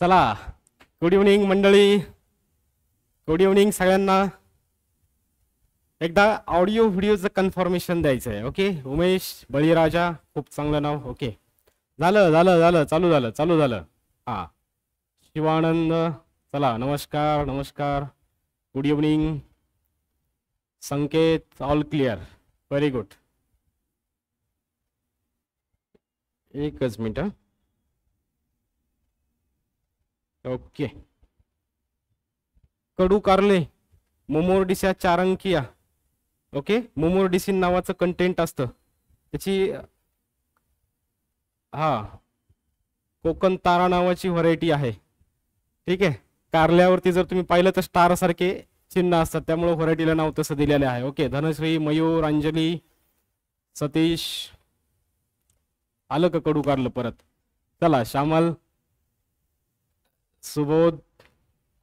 चला good evening मंडळी good evening सगळ्यांना एकदा ऑडिओ व्हिडिओचं कन्फर्मेशन द्यायचं आहे ओके उमेश बळीराजा खूप चांगलं नाव ओके झालं झालं झालं चालू झालं चालू झालं हां शिवानंद चला नमस्कार नमस्कार good evening Sanket all clear very good एकच मिनिट ओके कडू कारले मोमोरडिसा चारंकिया ओके मोमोरडिसिन नावाचं कंटेंट असतं त्याची हा कोकण तारा नावाची व्हरायटी आहे ठीक आहे कारल्यावरती जर तुम्ही पाहिलं तर स्टार सारखे चिन्ह असतात त्यामुळे व्हरायटीला नाव तसं दिलेलं आहे ओके धनश्री मयूर अंजली सतीश आलं का कडू कारलं परत चला Shyamal Subodh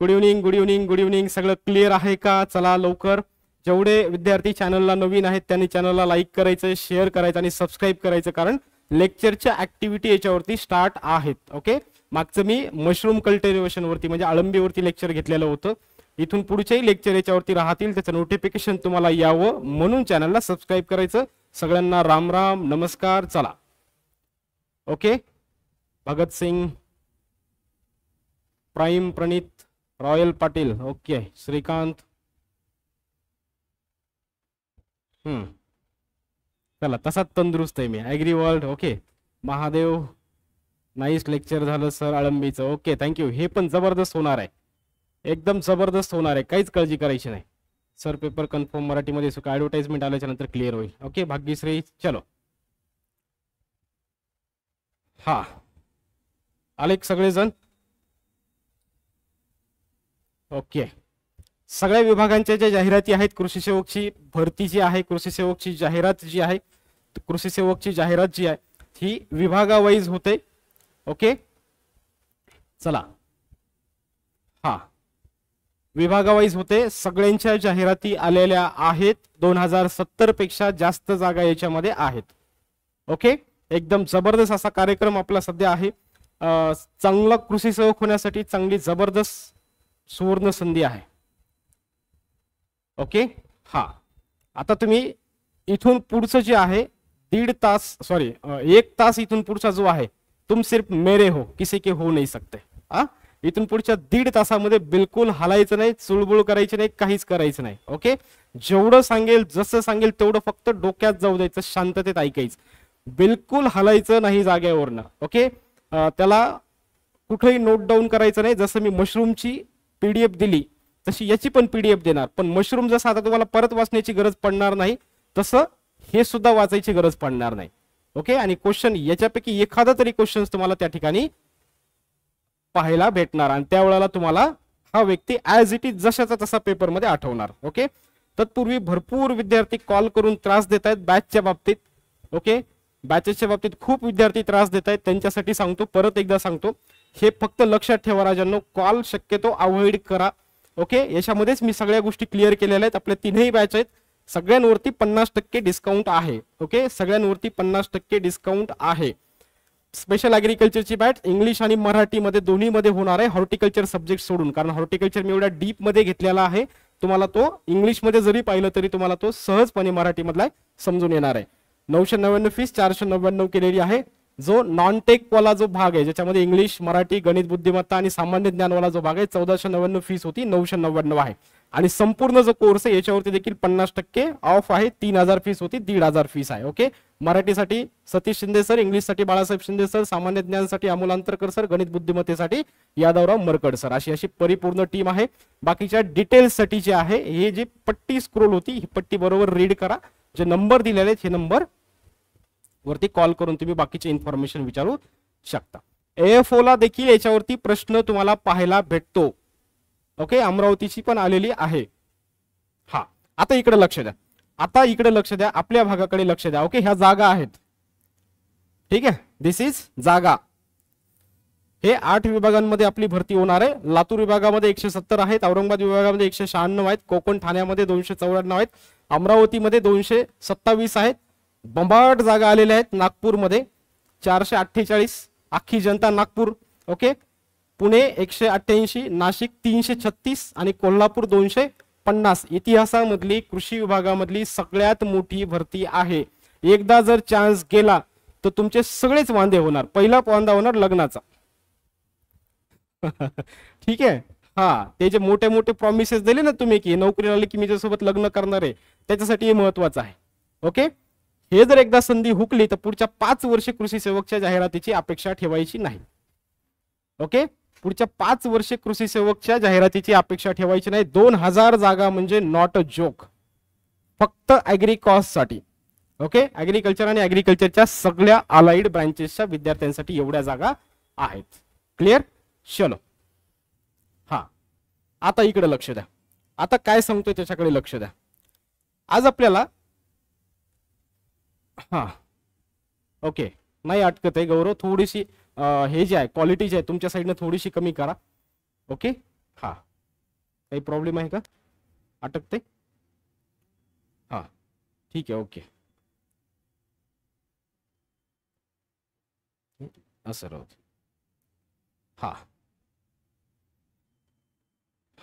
good evening good evening good evening सगळं क्लिअर आहे का चला लवकर जेवढे विद्यार्थी चॅनलला नवीन आहेत त्यांनी चॅनलला लाईक करायचं शेअर करायचं आणि सबस्क्राईब करायचं कारण लेक्चरच्या ऍक्टिव्हिटी याच्यावरती स्टार्ट आहेत ओके मागचं मी मशरूम कल्टिव्हेशनवरती म्हणजे अळंबीवरती लेक्चर घेतलेलं होतं इथून पुढच्याही लेक्चर याच्यावरती राहतील त्याचं नोटिफिकेशन तुम्हाला यावं म्हणून चॅनलला सबस्क्राईब करायचं सगळ्यांना राम राम नमस्कार चला okay Bhagat Singh Prime Pranit Royal Patil okay Shrikant हम्म चला तसाच तंदुरुस्त आहे मी agri world okay Mahadev nice lecture झालं सर आळंबीचं ओके थँक्यू हे पण जबरदस्त होणार आहे एकदम जबरदस्त होणार आहे काहीच काळजी करायची नाही सर पेपर कन्फर्म मराठीमध्ये सुद्धा ॲडव्हर्टाईजमेंट आल्याच्या नंतर क्लिअर होईल ओके भाग्यश्री चलो हा आले सगळेजण ओके सगळ्या विभागांच्या ज्या जाहिराती आहेत कृषी सेवकची भरती जी आहे कृषी सेवकची जाहिरात जी आहे कृषी सेवकची जाहिरात जी आहे ही विभागावाईज होते ओके चला हा विभागावाईज होते सगळ्यांच्या जाहिराती आलेल्या आहेत दोन हजार सत्तर पेक्षा जास्त जागा याच्यामध्ये आहेत ओके एकदम जबरदस्त असा कार्यक्रम आपला सध्या आहे चांगला कृषी सेवक होण्यासाठी चांगली जबरदस्त सुवर्ण संधी आहे ओके हा आता तुम्ही इथून पुढचं जे आहे दीड तास सॉरी एक तास इथून पुढचा जो आहे तुम सिर्फ मेरे हो किसी के हो नाही सकते हा इथून पुढच्या दीड तासामध्ये बिलकुल हलायचं नाही चुळबुळ करायची नाही काहीच करायचं नाही ओके जेवढं सांगेल जसं सांगेल तेवढं फक्त डोक्यात जाऊ द्यायचं शांततेत ऐकायचं बिलकुल हलायचं नाही जाग्यावरनं ओके त्याला कुठेही नोट डाऊन करायचं नाही जसं मी मशरूमची पीडीएफ दिली तशी याची पण पीडीएफ देणार पण मशरूम जसं आता तुम्हाला परत वाचण्याची गरज पडणार नाही तसं हे सुद्धा वाचायची गरज पडणार नाही ओके आणि क्वेश्चन याच्यापैकी एखादा तरी क्वेश्चन तुम्हाला त्या ठिकाणी पाहायला भेटणार आणि त्यावेळेला तुम्हाला हा व्यक्ती ऍज इट इज जशाचा तसा पेपरमध्ये आठवणार ओके तत्पूर्वी भरपूर विद्यार्थी कॉल करून त्रास देत आहेत बॅचच्या बाबतीत ओके बॅचेसच्या बाबतीत खूप विद्यार्थी त्रास देत आहेत त्यांच्यासाठी सांगतो परत एकदा सांगतो हे फक्त लक्षात ठेवा राजांनो कॉल शक्यतो अवॉइड करा ओके याच्यामध्येच मी सगळ्या गोष्टी क्लिअर केलेल्या आहेत आपल्या तीनही बॅच आहेत सगळ्यांवरती पन्नास टक्के डिस्काउंट आहे ओके सगळ्यांवरती पन्नास टक्के डिस्काउंट आहे स्पेशल ॲग्रिकल्चरची बॅच इंग्लिश आणि मराठीमध्ये दोन्हीमध्ये होणार आहे हॉर्टिकल्चर सब्जेक्ट सोडून कारण हॉर्टिकल्चर मी एवढ्या डीपमध्ये घेतलेला आहे तुम्हाला तो इंग्लिशमध्ये जरी पाहिलं तरी तुम्हाला तो सहजपणे मराठीमधला समजून येणार आहे नऊशे नव्याण्णव फीस चारशे नव्याण्णव केलेली आहे जो नॉन टेकवाला जो भाग आहे ज्याच्यामध्ये इंग्लिश मराठी गणित बुद्धिमत्ता आणि सामान्य ज्ञानवाला जो भाग आहे चौदाशे नव्याण्णव फीस होती नऊशे नव्याण्णव आहे आणि संपूर्ण जो कोर्स आहे याच्यावरती देखील पन्नास टक्के ऑफ आहे तीन हजार फीस होती दीड हजार फीस आहे ओके मराठीसाठी सतीश शिंदे सर इंग्लिशसाठी बाळासाहेब शिंदे सर सामान्य ज्ञानसाठी अमोल अंतरकर सर गणित बुद्धिमत्तेसाठी यादवराव मरकड सर अशी अशी परिपूर्ण टीम आहे बाकीच्या डिटेल्ससाठी जे आहे हे जी पट्टी स्क्रोल होती ही पट्टी बरोबर रीड करा जे नंबर दिलेले आहेत हे नंबर वरती कॉल करून तुम्ही बाकीचे इन्फॉर्मेशन विचारू शकता एफ ओला देखील याच्यावरती प्रश्न तुम्हाला पाहायला भेटतो ओके अमरावतीची पण आलेली आहे हा आता इकडे लक्ष द्या आता इकडे लक्ष द्या आपल्या भागाकडे लक्ष द्या ओके ह्या जागा आहेत ठीक आहे दिस इज जागा हे आठ विभागांमध्ये आपली भरती होणार आहे लातूर विभागामध्ये एकशे सत्तर आहेत औरंगाबाद विभागामध्ये एकशे शहाण्णव आहेत कोकण ठाण्यामध्ये दोनशे चौऱ्याण्णव आहेत अमरावतीमध्ये दोनशे सत्तावीस आहेत बंबाट जागा आलेल्या आहेत नागपूरमध्ये चारशे अठ्ठेचाळीस अख्खी जनता नागपूर ओके पुणे एकशे अठ्ठ्याऐंशी नाशिक तीनशे छत्तीस आणि कोल्हापूर दोनशे पन्नास इतिहासामधली कृषी विभागामधली सगळ्यात मोठी भरती आहे एकदा जर चान्स गेला तर तुमचे सगळेच वांदे होणार पहिला वांदा होणार लग्नाचा ठीक आहे हा ते जे मोठे मोठे प्रॉमिसेस दिले ना तुम्ही की नोकरी आली की मी त्यासोबत लग्न करणार आहे त्याच्यासाठी हे महत्वाचं आहे ओके हे जर एकदा संधी हुकली तर पुढच्या पाच वर्षे कृषी सेवकच्या जाहिरातीची अपेक्षा ठेवायची नाही ओके पुढच्या पाच वर्षे कृषी सेवकच्या जाहिरातीची अपेक्षा ठेवायची नाही दोन हजार जागा म्हणजे नॉट अ जोक फक्त ऍग्री साठी ओके अॅग्रिकल्चर आणि अॅग्रिकल्चरच्या सगळ्या अलाइड ब्रांचेसच्या विद्यार्थ्यांसाठी एवढ्या जागा आहेत क्लिअर चलो हा आता इकडे लक्ष द्या आता काय सांगतोय त्याच्याकडे लक्ष द्या आज आपल्याला हां ओके नाही अटकत आहे गौरव थोडीशी हे जे आहे क्वालिटी जी आहे तुमच्या साईडनं थोडीशी कमी करा ओके हां काही प्रॉब्लेम आहे का अटकते हा ठीक आहे ओके असं राहू हां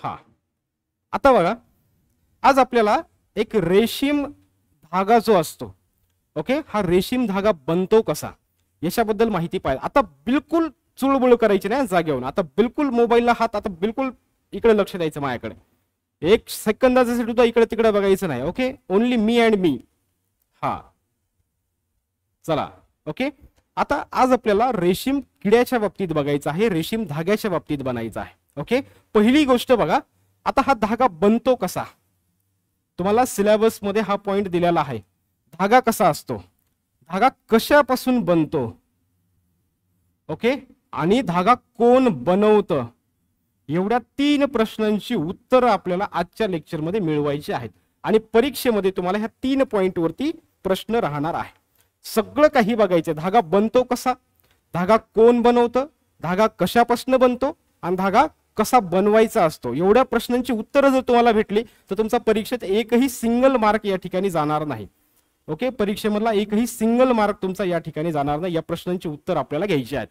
हां आता बघा आज आपल्याला एक रेशीम धागा जो असतो ओके हा रेशीम धागा बनतो कसा याच्याबद्दल माहिती पाहिजे आता बिलकुल चुळबुळ करायची नाही जागेवर आता बिलकुल मोबाईलला हात आता बिलकुल इकडे लक्ष द्यायचं माझ्याकडे एक सेकंदाचा सुद्धा इकडे तिकडे बघायचं नाही ओके ओन्ली मी अँड मी हा चला ओके आता आज आपल्याला रेशीम किड्याच्या बाबतीत बघायचं आहे रेशीम धाग्याच्या बाबतीत बनायचं आहे ओके पहिली गोष्ट बघा आता हा धागा बनतो कसा तुम्हाला सिलेबसमध्ये हा पॉइंट दिलेला आहे धागा कसा असतो धागा कशापासून बनतो ओके आणि धागा कोण बनवत एवढ्या तीन प्रश्नांची उत्तरं आपल्याला आजच्या लेक्चरमध्ये मिळवायची आहेत आणि परीक्षेमध्ये तुम्हाला ह्या तीन पॉईंटवरती प्रश्न राहणार आहे सगळं काही बघायचं धागा बनतो कसा धागा कोण बनवतं धागा कशापासून बनतो आणि धागा कसा बनवायचा असतो एवढ्या प्रश्नांची उत्तरं जर तुम्हाला भेटली तर तुमचा परीक्षेत एकही सिंगल मार्क या ठिकाणी जाणार नाही ओके परीक्षेमधला एकही सिंगल मार्क तुमचा या ठिकाणी जाणार नाही या प्रश्नांची उत्तर आपल्याला घ्यायची आहेत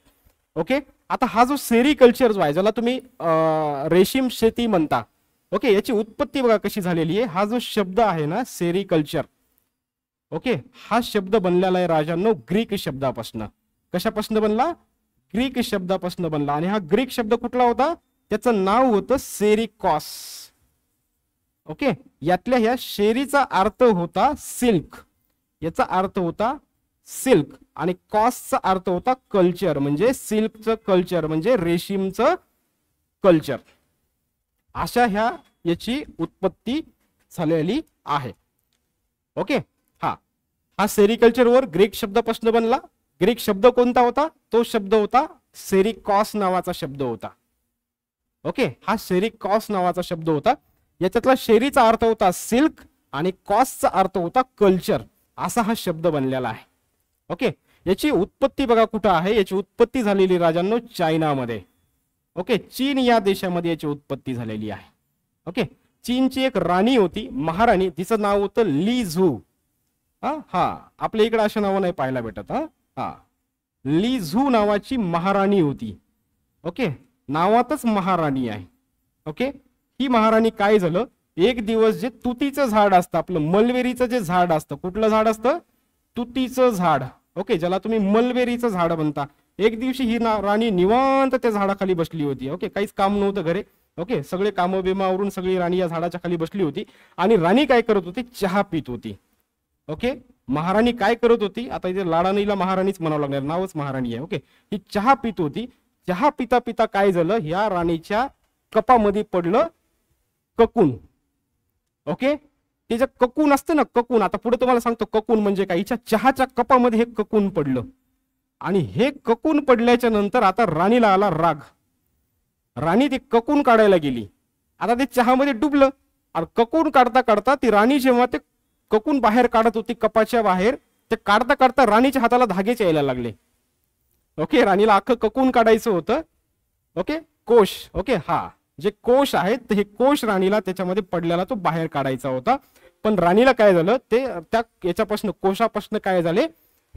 ओके आता हा जो सेरिकल्चर जो आहे ज्याला तुम्ही रेशीम शेती म्हणता ओके याची उत्पत्ती बघा कशी झालेली आहे हा जो शब्द आहे ना सेरिकल्चर ओके हा शब्द बनलेला आहे राजांनो ग्रीक शब्दापासून कशापासून बनला ग्रीक शब्दापासून बनला आणि हा ग्रीक शब्द कुठला होता त्याचं नाव होतं सेरिकॉस ओके यातल्या ह्या शेरीचा अर्थ होता सिल्क याचा अर्थ होता सिल्क आणि कॉसचा अर्थ होता कल्चर म्हणजे सिल्कचं कल्चर म्हणजे रेशीमचं कल्चर अशा ह्या याची उत्पत्ती झालेली आहे ओके हा हा वर ग्रीक शब्द प्रश्न बनला ग्रीक शब्द कोणता होता तो शब्द होता सेरिकॉस नावाचा शब्द होता ओके हा सेरिकॉस नावाचा शब्द होता याच्यातला शेरीचा अर्थ होता सिल्क आणि कॉसचा अर्थ होता कल्चर असा हा शब्द बनलेला आहे ओके याची उत्पत्ती बघा कुठं आहे याची उत्पत्ती झालेली राजांनो चायनामध्ये ओके चीन या देशामध्ये याची उत्पत्ती झालेली आहे ओके चीनची एक राणी होती महाराणी तिचं नाव होतं ली झू हा आपल्या इकडे अशा नावं नाही पाहायला भेटत हा हा ली झू नावाची महाराणी होती ओके नावातच महाराणी आहे ओके ही महाराणी काय झालं एक दिवस जे तुतीचं झाड असतं आपलं मलवेरीचं जे झाड असतं कुठलं झाड असतं तुतीचं झाड ओके ज्याला तुम्ही मलवेरीचं झाड म्हणता एक दिवशी ही राणी निवांत त्या झाडाखाली बसली होती ओके काहीच काम नव्हतं घरे ओके सगळे कामं बिमावरून सगळी राणी या झाडाच्या खाली बसली होती आणि राणी काय करत होती चहा पित होती ओके महाराणी काय करत होती आता इथे लाडानीला महाराणीच म्हणावं लागणार नावच महाराणी आहे ओके ही चहा पित होती चहा पिता पिता काय झालं ह्या राणीच्या कपामध्ये पडलं ककून ओके ते जे ककून असतं ना ककून आता पुढे तुम्हाला सांगतो ककून म्हणजे काय हिच्या चहाच्या कपामध्ये हे ककून पडलं आणि हे ककून पडल्याच्या नंतर आता राणीला आला राग राणी ती ककून काढायला गेली आता ते चहामध्ये डुबलं आणि ककून काढता काढता ती राणी जेव्हा ते ककून बाहेर काढत होती कपाच्या बाहेर ते काढता काढता राणीच्या हाताला धागेच यायला लागले ओके राणीला अख्खं ककून काढायचं होतं ओके कोश ओके हा जे कोश आहेत हे कोश राणीला त्याच्यामध्ये पडलेला तो बाहेर काढायचा होता पण राणीला काय झालं ते त्या याच्यापासून कोशापासून काय झाले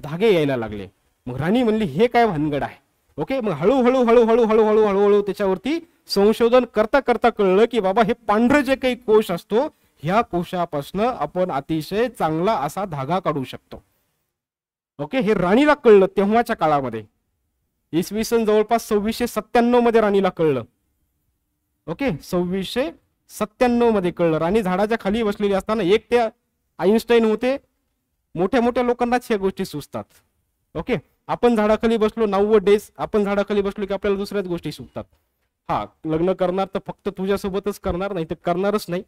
धागे यायला लागले मग राणी म्हणली हे काय भानगड आहे ओके मग हळूहळू हळूहळू हळूहळू हळूहळू त्याच्यावरती संशोधन करता करता कळलं की बाबा हे पांढरं जे काही कोश असतो ह्या कोशापासून आपण अतिशय चांगला असा धागा काढू शकतो ओके हे राणीला कळलं तेव्हाच्या काळामध्ये इसवी सन जवळपास सव्वीसशे सत्त्याण्णव मध्ये राणीला कळलं ओके सव्वीसशे सत्त्याण्णव मध्ये कळलं आणि झाडाच्या खाली बसलेली असताना एक त्या आईन्स्टाईन होते मोठ्या मोठ्या लोकांनाच ह्या गोष्टी सुचतात ओके आपण झाडाखाली बसलो नव्वद डेज आपण झाडाखाली बसलो की आपल्याला दुसऱ्याच गोष्टी सुचतात हा लग्न करणार तर फक्त तुझ्यासोबतच करणार नाही तर करणारच नाही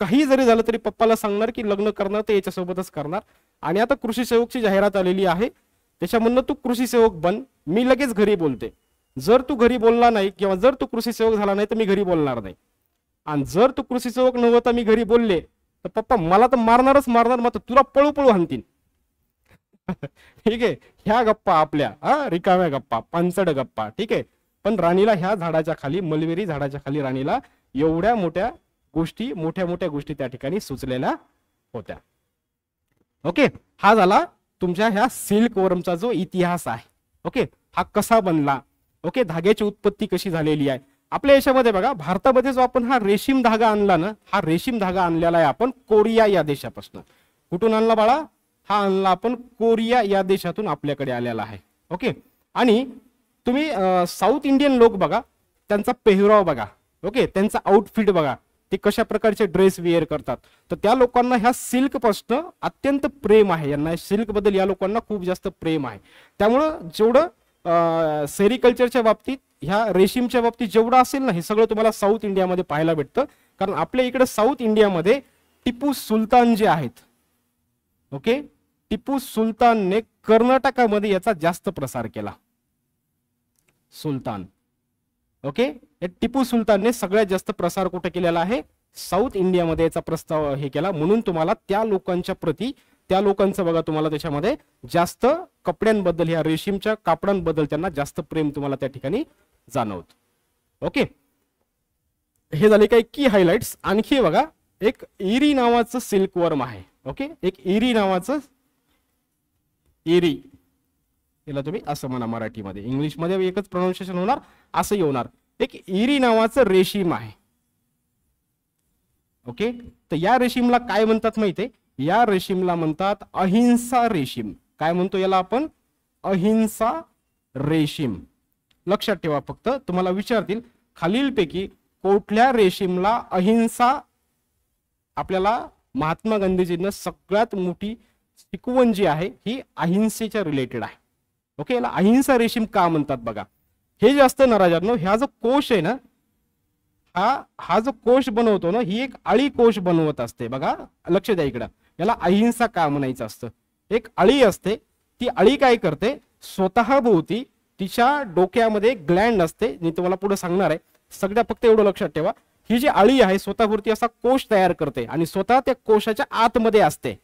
काही जरी झालं तरी पप्पाला सांगणार की लग्न करणार तर याच्यासोबतच करणार आणि आता कृषी सेवकची जाहिरात आलेली आहे त्याच्यामधनं तू कृषी सेवक बन मी लगेच घरी बोलते जर तू घरी बोलला नाही किंवा जर तू कृषी सेवक झाला नाही तर मी घरी बोलणार नाही आणि जर तू कृषी सेवक नव्हता मी घरी बोलले तर पप्पा मला तर मारणारच मारणार मात्र तुला पळू पळू हाणतील ठीक आहे ह्या गप्पा आपल्या हा रिकाम्या गप्पा पांचड गप्पा ठीक आहे पण राणीला ह्या झाडाच्या खाली मलवेरी झाडाच्या खाली राणीला एवढ्या मोठ्या गोष्टी मोठ्या मोठ्या गोष्टी त्या ठिकाणी सुचलेल्या होत्या ओके हा झाला तुमच्या ह्या सिल्क वर्मचा जो इतिहास आहे ओके हा कसा बनला ओके धाग्याची उत्पत्ती कशी झालेली आहे आपल्या याच्यामध्ये बघा भारतामध्ये जो आपण हा रेशीम धागा आणला ना हा रेशीम धागा आणलेला आहे आपण कोरिया या देशापासून कुठून आणला बाळा हा आणला आपण कोरिया या देशातून आपल्याकडे आलेला आहे ओके आणि तुम्ही साऊथ इंडियन लोक बघा त्यांचा पेहराव बघा ओके त्यांचा आउटफिट बघा ते कशा प्रकारचे ड्रेस वेअर करतात तर त्या लोकांना ह्या सिल्कपासनं अत्यंत प्रेम आहे यांना सिल्कबद्दल या लोकांना खूप जास्त प्रेम आहे त्यामुळं जेवढं सेरिकल्चरच्या बाबतीत ह्या रेशीमच्या बाबतीत जेवढं असेल ना हे सगळं तुम्हाला साऊथ इंडियामध्ये पाहायला भेटतं कारण आपल्या इकडे साऊथ इंडियामध्ये टिपू सुलतान जे आहेत ओके टिपू सुलतानने कर्नाटकामध्ये याचा जास्त प्रसार केला सुलतान ओके या टिपू सुलतानने सगळ्यात जास्त प्रसार कुठे केलेला आहे साऊथ इंडियामध्ये याचा प्रस्ताव हे केला म्हणून तुम्हाला त्या लोकांच्या प्रती त्या लोकांचं बघा तुम्हाला त्याच्यामध्ये जास्त कपड्यांबद्दल या रेशीमच्या कापडांबद्दल त्यांना जास्त प्रेम तुम्हाला त्या ठिकाणी जाणवत ओके हे झाले काही की हायलाइट्स आणखी बघा एक इरी नावाचं सिल्क वर्म आहे ओके एक इरी नावाचं इरी याला तुम्ही असं म्हणा मराठीमध्ये इंग्लिशमध्ये एकच प्रोनाऊन्सिएशन होणार असं येणार एक इरी नावाचं रेशीम आहे ओके तर या रेशीमला काय म्हणतात माहिती या रेशीमला म्हणतात अहिंसा रेशीम काय म्हणतो याला आपण अहिंसा रेशीम लक्षात ठेवा फक्त तुम्हाला विचारतील खालीलपैकी कुठल्या रेशीमला अहिंसा आपल्याला महात्मा गांधीजींना सगळ्यात मोठी शिकवण जी आहे ही अहिंसेच्या रिलेटेड आहे ओके याला अहिंसा रेशीम का म्हणतात बघा हे जे असतं ना राजांनो ह्या जो कोश आहे ना हा हा जो कोश बनवतो ना ही एक आळी कोश बनवत असते बघा लक्ष द्या इकडं याला अहिंसा का म्हणायचं असतं एक अळी असते ती अळी काय करते स्वतःभोवती तिच्या डोक्यामध्ये ग्लँड असते मी तुम्हाला पुढे सांगणार आहे सगळ्या फक्त एवढं लक्षात ठेवा ही जी अळी आहे स्वतःभोवती असा कोश तयार करते आणि स्वतः त्या कोशाच्या आतमध्ये असते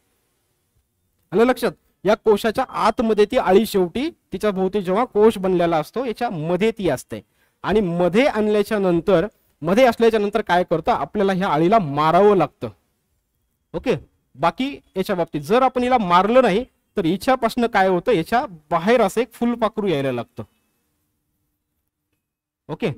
आलं लक्षात या कोशाच्या आतमध्ये ती अळी शेवटी तिच्या भोवती जेव्हा कोश बनलेला असतो याच्या मध्ये ती असते आणि मध्ये आणल्याच्या नंतर मध्ये असल्याच्या नंतर काय करतं आपल्याला ह्या अळीला मारावं लागतं ओके बाकी याच्या बाबतीत जर आपण हिला मारलं नाही तर हिच्यापासून काय होतं याच्या बाहेर असं एक फुलपाखरू यायला लागतं ओके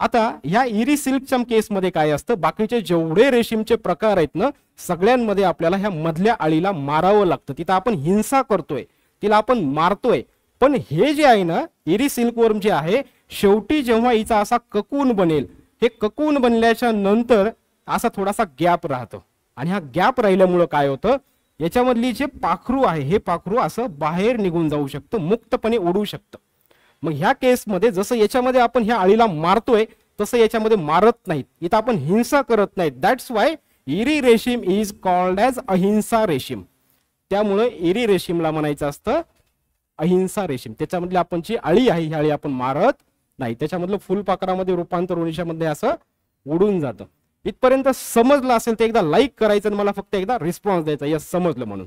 आता ह्या इरी सिल्कच्या केसमध्ये काय असतं बाकीचे जेवढे रेशीमचे प्रकार आहेत ना सगळ्यांमध्ये आपल्याला ह्या मधल्या आळीला मारावं लागतं तिथं आपण हिंसा करतोय तिला आपण मारतोय पण हे जे आहे ना इरी सिल्कवर्म जे आहे शेवटी जेव्हा हिचा असा ककून बनेल हे ककून बनल्याच्या नंतर असा थोडासा गॅप राहतो आणि हा गॅप राहिल्यामुळं काय होतं याच्यामधली जे पाखरू आहे हे पाखरू असं बाहेर निघून जाऊ शकतं मुक्तपणे उडू शकतं मग ह्या केसमध्ये जसं याच्यामध्ये आपण ह्या अळीला मारतोय तसं याच्यामध्ये मारत नाहीत इथं आपण हिंसा करत नाहीत दॅट्स वाय इरी रेशीम इज कॉल्ड ॲज अहिंसा रेशीम त्यामुळं इरी रेशीमला म्हणायचं असतं अहिंसा रेशीम त्याच्यामधली आपण जी अळी आहे ही अळी आपण मारत नाही त्याच्यामधलं फुलपाखरामध्ये रूपांतर ओडिशामध्ये असं उडून जातं इथपर्यंत समजलं असेल तर एकदा लाईक करायचं आणि मला फक्त एकदा रिस्पॉन्स द्यायचा यस समजलं म्हणून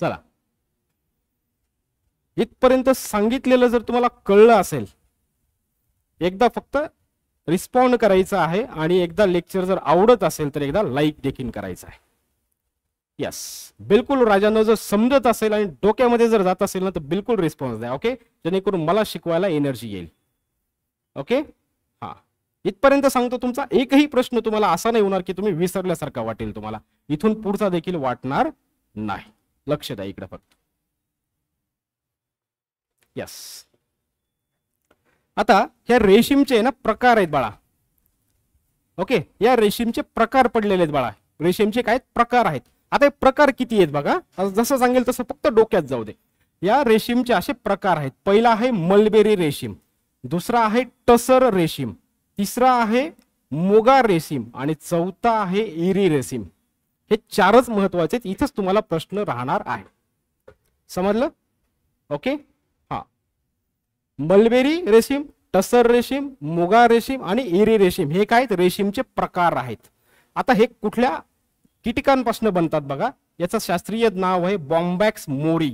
चला इथपर्यंत सांगितलेलं जर तुम्हाला कळलं असेल एकदा फक्त रिस्पॉन्ड करायचं आहे आणि एकदा लेक्चर जर आवडत असेल तर एकदा लाईक देखील करायचं आहे यस बिलकुल राजानं जर समजत असेल आणि डोक्यामध्ये जर जात असेल ना तर बिलकुल रिस्पॉन्स द्या ओके जेणेकरून मला शिकवायला एनर्जी येईल ओके इथपर्यंत सांगतो तुमचा एकही प्रश्न तुम्हाला असा नाही होणार की तुम्ही विसरल्यासारखा वाटेल तुम्हाला इथून पुढचा देखील वाटणार नाही लक्ष द्या इकडे फक्त यस आता ह्या रेशीमचे ना प्रकार आहेत बाळा ओके या रेशीमचे प्रकार पडलेले आहेत बाळा रेशीमचे काय प्रकार आहेत आता हे प्रकार किती आहेत बघा जसं सांगेल तसं फक्त डोक्यात जाऊ दे या रेशीमचे असे प्रकार आहेत पहिला आहे मलबेरी रेशीम दुसरा आहे टसर रेशीम तिसरा आहे मोगा रेशीम आणि चौथा आहे इरी रेशीम हे चारच महत्वाचे इथंच तुम्हाला प्रश्न राहणार आहे समजलं ओके हा मलबेरी रेशीम टसर रेशीम मोगा रेशीम आणि इरी रेशीम हे काय रेशीमचे प्रकार आहेत आता हे कुठल्या कीटकांपासून बनतात बघा याचं शास्त्रीय नाव आहे बॉम्बॅक्स मोरी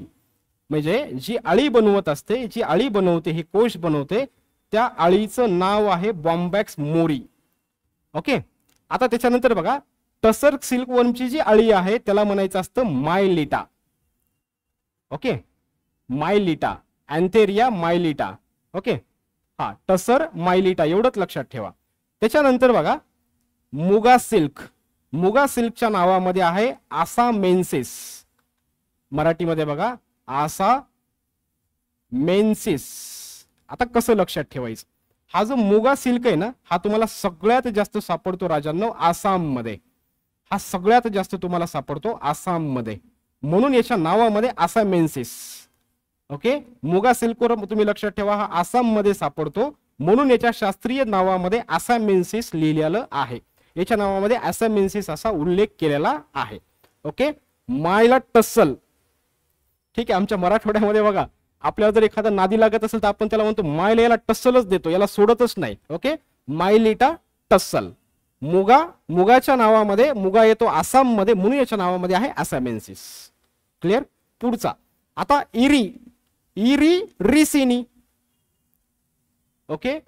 म्हणजे जी अळी बनवत असते जी अळी बनवते हे कोश बनवते त्या अळीचं नाव आहे बॉम्बॅक्स मोरी ओके आता त्याच्यानंतर बघा टसर सिल्क वर्मची जी अळी आहे त्याला म्हणायचं असतं mylitta okay mylitta antheraea mylitta okay हा टसर मायलिटा एवढंच लक्षात ठेवा त्याच्यानंतर बघा मुगा सिल्क मुगा सिल्कच्या नावामध्ये आहे आसा मेन्सिस मराठीमध्ये बघा आसा मेन्सिस आता कसं लक्षात ठेवायचं हा जो मुगा सिल्क आहे ना हा तुम्हाला सगळ्यात जास्त सापडतो राजांनो आसाममध्ये हा सगळ्यात जास्त तुम्हाला सापडतो आसाममध्ये म्हणून याच्या नावामध्ये आसामेन्सिस ओके मुगा सिल्कवर तुम्ही लक्षात ठेवा हा आसाममध्ये सापडतो म्हणून याच्या शास्त्रीय नावामध्ये आसामेन्सिस लिहिलेलं आहे याच्या नावामध्ये आसामेन्सिस असा उल्लेख केलेला आहे ओके मायला टसल ठीक आहे आमच्या मराठवाड्यामध्ये बघा आपल्याला जर एखादा नादी लागत असेल तर आपण त्याला म्हणतो मायल याला टस्सलच देतो याला सोडतच नाही ओके मायलिटा टस्सल मुगा मुगाच्या नावामध्ये मुगा येतो आसाममध्ये मुनी याच्या नावामध्ये आहे आसामेंसिस क्लिअर पुढचा आता इरी इरी रिसिनी ओके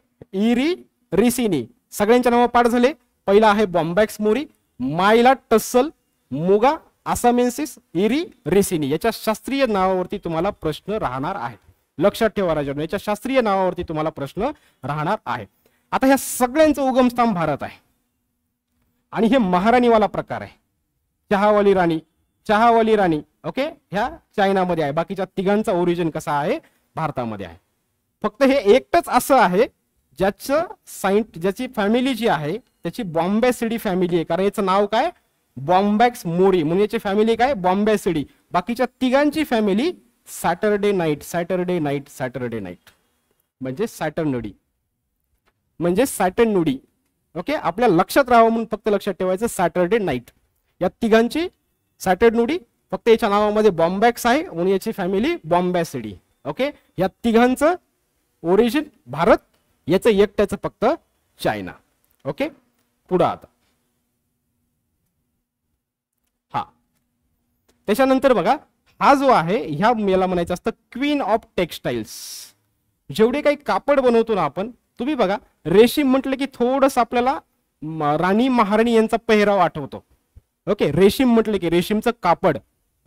इरी रिसिनी सगळ्यांच्या नावं पाठ झाले पहिला आहे बॉम्बॅक्स मोरी मायला टस्सल मुगा आसामेन्सिस इरी रेसिनी याच्या शास्त्रीय नावावरती तुम्हाला प्रश्न राहणार आहे लक्षात ठेवा राजा याच्या शास्त्रीय नावावरती तुम्हाला प्रश्न राहणार आहे आता ह्या सगळ्यांचं उगमस्थान भारत आहे आणि हे महाराणीवाला प्रकार आहे चहावाली राणी चहावाली राणी ओके ह्या चायनामध्ये आहे बाकीच्या तिघांचा ओरिजिन कसा आहे भारतामध्ये आहे फक्त हे एकटंच असं आहे ज्याचं साइंट ज्याची फॅमिली जी आहे त्याची बॉम्बे सिडी फॅमिली आहे कारण याचं नाव काय बॉम्बॅक्स मोरी म्हणून याची फॅमिली काय सिडी बाकीच्या तिघांची family Saturday night Saturday night Saturday night म्हणजे सॅटर्नडी म्हणजे सॅटर्नुडी ओके आपल्या लक्षात राहावं म्हणून फक्त लक्षात ठेवायचं सॅटरडे नाईट या तिघांची सॅटर्नुडी फक्त याच्या नावामध्ये बॉम्बॅक्स आहे म्हणून याची फॅमिली सिडी ओके या तिघांचं ओरिजिन भारत याचं एकट्याचं फक्त चायना ओके पुढं आता त्याच्यानंतर बघा हा जो आहे ह्या याला म्हणायचं असतं क्वीन ऑफ टेक्स्टाईल्स जेवढे काही कापड बनवतो ना आपण तुम्ही बघा रेशीम म्हटलं की थोडंसं आपल्याला राणी महाराणी यांचा पेहराव आठवतो ओके रेशीम म्हटलं की रेशीमचं कापड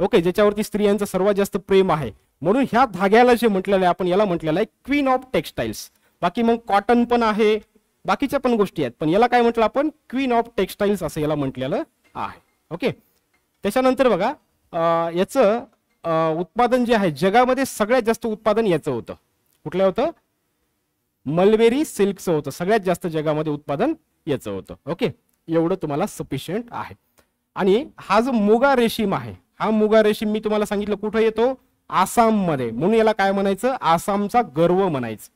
ओके ज्याच्यावरती स्त्रियांचं सर्वात जास्त प्रेम आहे म्हणून ह्या धाग्याला जे म्हटलेलं आहे आपण याला म्हटलेलं आहे क्वीन ऑफ टेक्स्टाईल्स बाकी मग कॉटन पण आहे बाकीच्या पण गोष्टी आहेत पण याला काय म्हटलं आपण क्वीन ऑफ टेक्स्टाईल्स असं याला म्हटलेलं आहे ओके त्याच्यानंतर बघा याचं उत्पादन जे आहे जगामध्ये सगळ्यात जास्त उत्पादन याचं होतं कुठलं होतं मलबेरी सिल्कचं होतं सगळ्यात जास्त जगामध्ये उत्पादन याचं होतं ओके एवढं तुम्हाला सफिशियंट आहे आणि हा जो मुगा रेशीम आहे हा मुगा रेशीम मी तुम्हाला सांगितलं कुठं येतो आसाममध्ये म्हणून याला काय म्हणायचं आसामचा गर्व म्हणायचं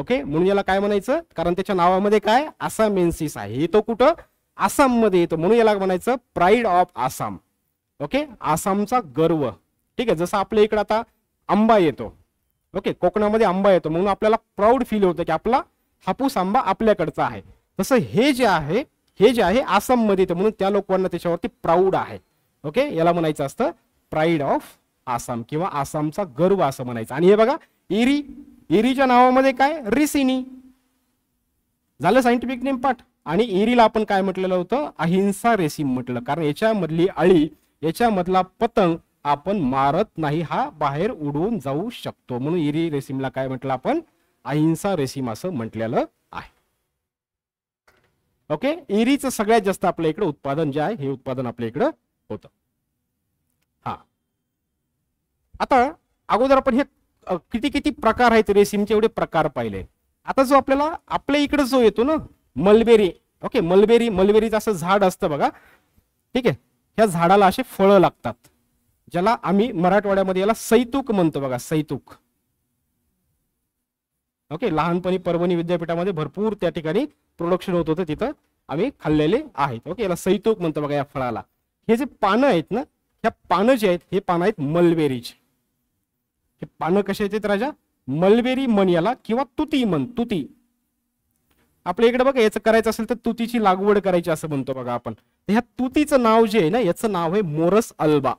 ओके म्हणून याला काय म्हणायचं कारण त्याच्या नावामध्ये काय आसामेन्सिस आहे येतो कुठं आसाममध्ये येतो म्हणून याला म्हणायचं प्राईड ऑफ आसाम ओके आसामचा गर्व ठीक आहे जसं आपल्या इकडं आता आंबा येतो ओके कोकणामध्ये आंबा येतो म्हणून आपल्याला प्राऊड फील होतं की आपला हापूस आंबा आपल्याकडचा आहे तसं हे जे आहे हे जे आहे आसाममध्ये येतं म्हणून त्या लोकांना त्याच्यावरती प्राऊड आहे ओके याला म्हणायचं असतं प्राईड ऑफ आसाम किंवा आसामचा गर्व असं म्हणायचं आणि हे बघा इरी इरीच्या नावामध्ये काय रिसिनी झालं सायंटिफिक नेम पाठ आणि इरीला आपण काय म्हटलेलं होतं अहिंसा रेसिम म्हटलं कारण याच्यामधली अळी याच्यामधला पतंग आपण मारत नाही हा बाहेर उडवून जाऊ शकतो म्हणून इरी रेशीमला काय म्हटलं आपण अहिंसा रेशीम असं म्हटलेलं आहे ओके इरीचं सगळ्यात जास्त आपल्या इकडे उत्पादन जे आहे हे उत्पादन आपल्या इकडं होतं हा आता अगोदर आपण हे किती किती प्रकार आहेत रेशीमचे एवढे प्रकार पाहिले आता जो आपल्याला आपल्या इकडे जो येतो ना मलबेरी ओके मलबेरी मलबेरीचं असं झाड असतं बघा ठीक आहे ह्या झाडाला असे फळं लागतात ज्याला आम्ही मराठवाड्यामध्ये याला सैतुक म्हणतो बघा सैतुक ओके लहानपणी परभणी विद्यापीठामध्ये भरपूर त्या ठिकाणी प्रोडक्शन होत होतं तिथं आम्ही खाल्लेले आहेत ओके याला सैतुक म्हणतो बघा या फळाला हे जे पानं आहेत ना ह्या पानं जे आहेत हे पानं आहेत मलबेरीचे हे पानं कसे आहेत राजा मलबेरी मन याला किंवा तुती म्हण तुती आपल्या इकडे बघा याचं करायचं असेल तर तुतीची लागवड करायची असं म्हणतो बघा आपण ह्या तुतीचं नाव जे आहे ना याचं नाव आहे मोरस अल्बा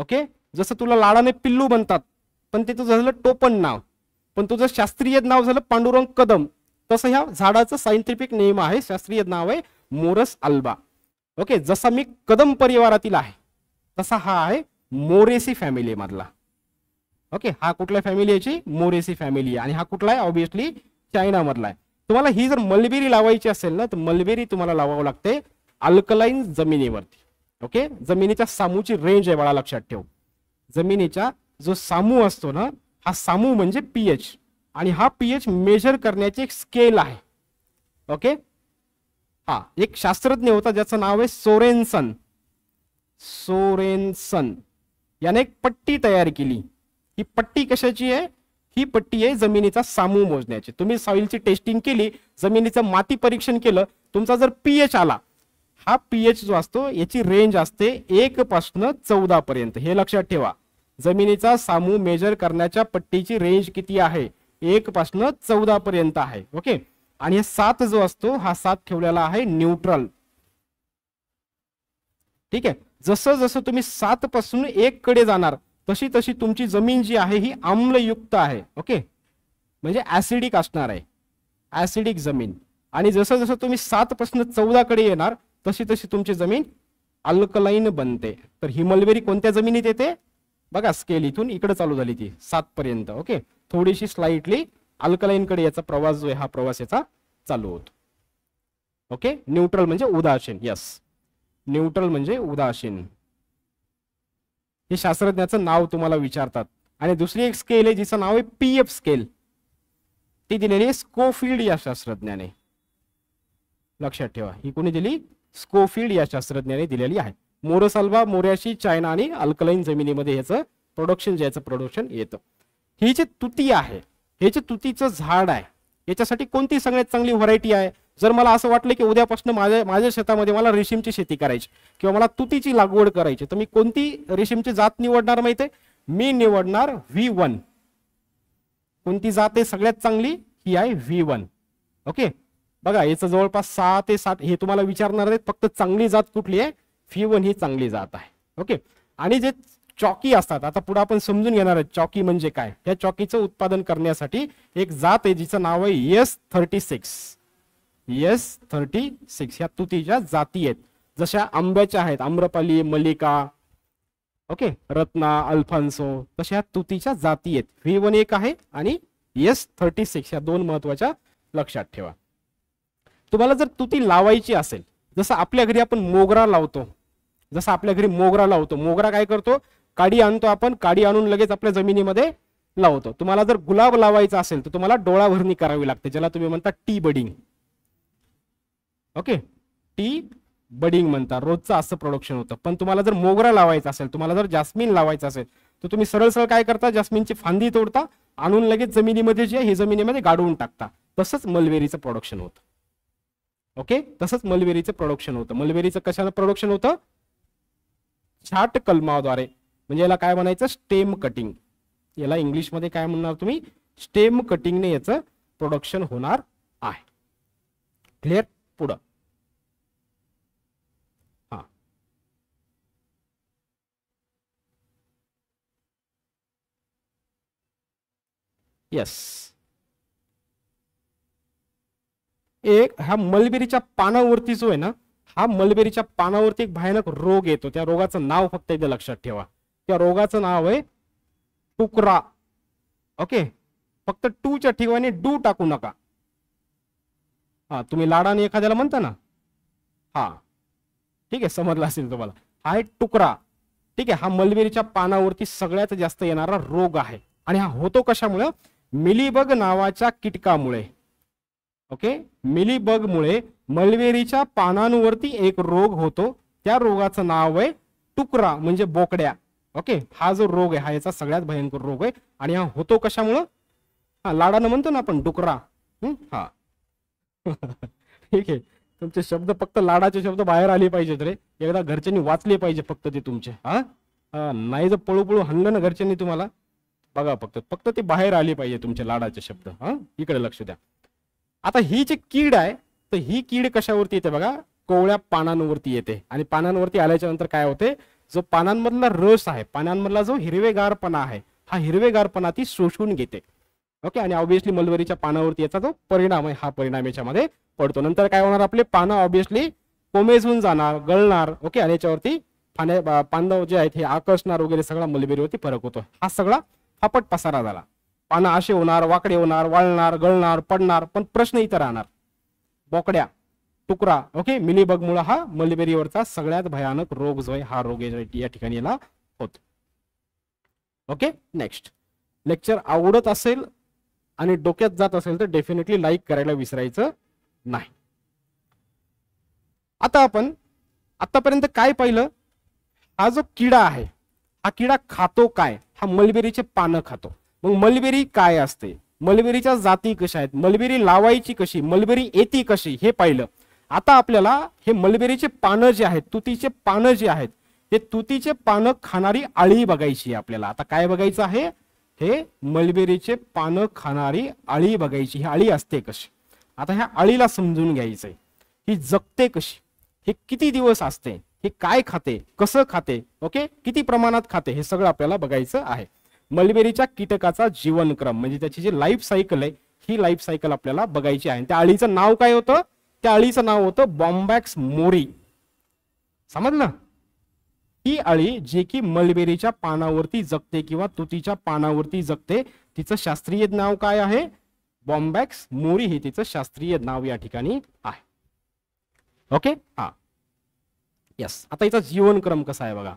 ओके जसं तुला लाडाने पिल्लू बनतात पण ते तुझं झालं टोपण नाव पण तुझं शास्त्रीय नाव झालं पांडुरंग कदम तसं ह्या झाडाचं सायंटिफिक नेम आहे शास्त्रीय नाव आहे मोरस अल्बा ओके जसा मी कदम परिवारातील आहे तसा हा आहे मोरेसी फॅमिली मधला ओके हा कुठल्या फॅमिली याची मोरेसी फॅमिली आणि हा कुठला आहे ऑब्विसली चायनामधला आहे तुम्हाला ही जर मलबेरी लावायची असेल ना तर मलबेरी तुम्हाला लावावं लागते अल्कलाईन जमिनीवरती ओके जमिनीच्या सामूची रेंज आहे बाळा लक्षात ठेव जमिनीचा जो सामू असतो ना हा सामू म्हणजे पीएच आणि हा पीएच मेजर करण्याची एक स्केल आहे ओके हा एक शास्त्रज्ञ होता ज्याचं नाव आहे सोरेनसन सोरेनसन याने एक पट्टी तयार केली ही पट्टी कशाची आहे ही पट्टी आहे जमिनीचा सामू मोजण्याची तुम्ही सॉइलची टेस्टिंग केली जमिनीचं माती परीक्षण केलं तुमचा जर पीएच आला हा पीएच जो असतो याची रेंज असते एक पासनं चौदा पर्यंत हे लक्षात ठेवा जमिनीचा सामू मेजर करण्याच्या पट्टीची रेंज किती आहे एक पासनं चौदा पर्यंत आहे ओके आणि सात जो असतो हा सात ठेवलेला आहे न्यूट्रल ठीक आहे जसं जसं तुम्ही सात पासून एक कडे जाणार तशी तशी तुमची जमीन जी आहे ही आम्लयुक्त आहे ओके म्हणजे ऍसिडिक असणार आहे ऍसिडिक जमीन आणि जसं जसं तुम्ही सात पासून चौदाकडे येणार तशी तशी तुमची जमीन अल्कलाईन बनते तर ही मलबेरी कोणत्या जमिनीत येते बघा स्केल इथून इकडे चालू झाली ती सात पर्यंत ओके थोडीशी स्लाइटली अल्कलाईनकडे याचा प्रवास जो आहे हा प्रवास याचा चालू होतो ओके न्यूट्रल म्हणजे उदासीन यस न्यूट्रल म्हणजे उदासीन हे शास्त्रज्ञाचं नाव तुम्हाला विचारतात आणि दुसरी एक स्केल आहे जिचं नाव आहे पी एफ स्केल ती दिलेली आहे स्कोफिल्ड या शास्त्रज्ञाने लक्षात ठेवा ही कोणी दिली स्कोफिल्ड या शास्त्रज्ञाने दिलेली आहे मोरसल्वा मोर्याशी चायना आणि अल्कलाईन जमिनीमध्ये याचं प्रोडक्शन ज्याचं प्रोडक्शन येतं ही जे तुती आहे हे जे तुतीचं झाड आहे याच्यासाठी कोणती सगळ्यात चांगली व्हरायटी आहे जर मला असं वाटलं की उद्यापासून माझ्या माझ्या शेतामध्ये मला रेशीमची शेती करायची किंवा मला तुतीची लागवड करायची तर मी कोणती रेशीमची जात निवडणार माहिती मी निवडणार व्ही वन कोणती जात आहे सगळ्यात चांगली ही आहे व्ही वन ओके बघा याचं जवळपास सहा ते सात हे तुम्हाला विचारणार आहेत फक्त चांगली जात कुठली आहे व्ही वन ही चांगली जात आहे ओके आणि जे चॉकी असतात आता पुढे आपण समजून घेणार आहेत चॉकी म्हणजे काय त्या चॉकीचं उत्पादन करण्यासाठी एक जात आहे जिचं नाव आहे S thirty six yes thirty six ह्या तुतीच्या जाती आहेत जशा आंब्याच्या आहेत आम्रपाली मलिका ओके रत्ना अल्फान्सो तशा तुतीच्या जाती आहेत व्ही वन एक आहे आणि येस थर्टी सिक्स या दोन महत्वाच्या लक्षात ठेवा तुम्हाला जर तुती लावायची असेल जसं आपल्या घरी आपण मोगरा लावतो जसं आपल्या घरी मोगरा लावतो मोगरा काय करतो काडी आणतो आपण काडी आणून लगेच आपल्या जमिनीमध्ये लावतो तुम्हाला जर गुलाब लावायचा असेल तर तुम्हाला डोळा भरणी करावी लागते ज्याला तुम्ही म्हणता T budding okay T budding म्हणतात रोजचं असं प्रोडक्शन होतं पण तुम्हाला जर मोगरा लावायचा असेल तुम्हाला जर जास्मिन लावायचा असेल तर तुम्ही सरळ सरळ काय करता जास्मिनची फांदी तोडता आणून लगेच जमिनीमध्ये जे हे जमिनीमध्ये गाडवून टाकता तसंच मलवेरीचं प्रोडक्शन होतं ओके तसंच मलवेरीचं प्रोडक्शन होतं मलवेरीचं कशानं प्रोडक्शन होतं छाट कलमाद्वारे म्हणजे याला काय म्हणायचं स्टेम कटिंग याला इंग्लिशमध्ये काय म्हणणार तुम्ही स्टेम कटिंगने याचं प्रोडक्शन होणार आहे क्लिअर पुढं यस एक हा मलबेरीच्या पानावरती जो आहे ना हा मलबेरीच्या पानावरती एक भयानक रोग येतो त्या रोगाचं नाव फक्त एकदा लक्षात ठेवा त्या रोगाचं नाव आहे टुकरा ओके फक्त टूच्या ठिकाणी डू टाकू नका हा तुम्ही लाडाने एखाद्याला म्हणता ना हा ठीक आहे समजला असेल तुम्हाला हा आहे टुकरा ठीक आहे हा मलबेरीच्या पानावरती सगळ्यात जास्त येणारा रोग आहे आणि हा होतो कशामुळं मिलीबग नावाच्या किटकामुळे ओके मिलीबगमुळे मलवेरीच्या पानांवरती एक रोग होतो त्या रोगाचं नाव आहे टुकरा म्हणजे बोकड्या ओके हा जो रोग आहे हा याचा सगळ्यात भयंकर रोग आहे आणि हा होतो कशामुळं हा लाडानं म्हणतो ना आपण टुकरा हा ठीक आहे तुमचे शब्द फक्त लाडाचे शब्द बाहेर आले पाहिजेत रे एकदा घरच्यांनी वाचले पाहिजे फक्त ते तुमचे हा नाही जर पळू पळू ना घरच्यांनी तुम्हाला बघा फक्त फक्त ते बाहेर आले पाहिजे तुमच्या लाडाचे शब्द हा इकडे लक्ष द्या आता ही जी कीड आहे तर ही कीड कशावरती येते बघा कोवळ्या पानांवरती येते आणि पानांवरती आल्याच्या नंतर काय होते जो पानांमधला रस आहे पानांमधला जो हिरवेगारपणा आहे हा हिरवेगारपणा ती शोषून घेते ओके आणि ऑब्विसली मलबरीच्या पानावरती याचा जो परिणाम आहे हा परिणाम याच्यामध्ये पडतो नंतर काय होणार आपले पानं ऑब्विसली कोमेजून जाणार गळणार ओके आणि याच्यावरती पाने पानव जे आहेत हे आकर्षणार वगैरे सगळा मलबेरीवरती फरक होतो हा सगळा फापट पसारा झाला पानं असे होणार वाकडे होणार वाळणार गळणार पडणार पण प्रश्न इतर राहणार बोकड्या तुकरा ओके मिलीबग मुळे हा मलबेरीवरचा सगळ्यात भयानक रोग जो आहे हा रोग या ठिकाणी होतो ओके नेक्स्ट लेक्चर आवडत असेल आणि डोक्यात जात असेल तर डेफिनेटली लाईक करायला विसरायचं नाही आता आपण आतापर्यंत काय पाहिलं हा जो किडा आहे हा किडा खातो काय हा मलबेरीचे पानं खातो मग मलबेरी काय असते मलबेरीच्या जाती कशा आहेत मलबेरी लावायची कशी मलबेरी येते कशी हे पाहिलं आता आपल्याला हे मलबेरीचे पानं जे आहेत तुतीचे पानं जे आहेत हे तुतीचे पानं खाणारी आळी बघायची आपल्याला आता काय बघायचं आहे हे मलबेरीचे पानं खाणारी आळी बघायची ही आळी असते कशी आता ह्या आळीला समजून घ्यायचंय ही जगते कशी हे किती दिवस असते हे काय खाते कसं खाते ओके किती प्रमाणात खाते हे सगळं आपल्याला बघायचं आहे मलबेरीच्या कीटकाचा जीवनक्रम म्हणजे त्याची जी लाईफ सायकल आहे ही लाईफ सायकल आपल्याला बघायची आहे त्या अळीचं नाव काय होतं त्या अळीचं नाव होतं बॉम्बॅक्स मोरी समजलं ही अळी जे की मलबेरीच्या पानावरती जगते किंवा तुतीच्या पानावरती जगते तिचं शास्त्रीय नाव काय आहे बॉम्बॅक्स मोरी हे तिचं शास्त्रीय नाव या ठिकाणी आहे ओके हा यस आता याचा जीवनक्रम कसा आहे बघा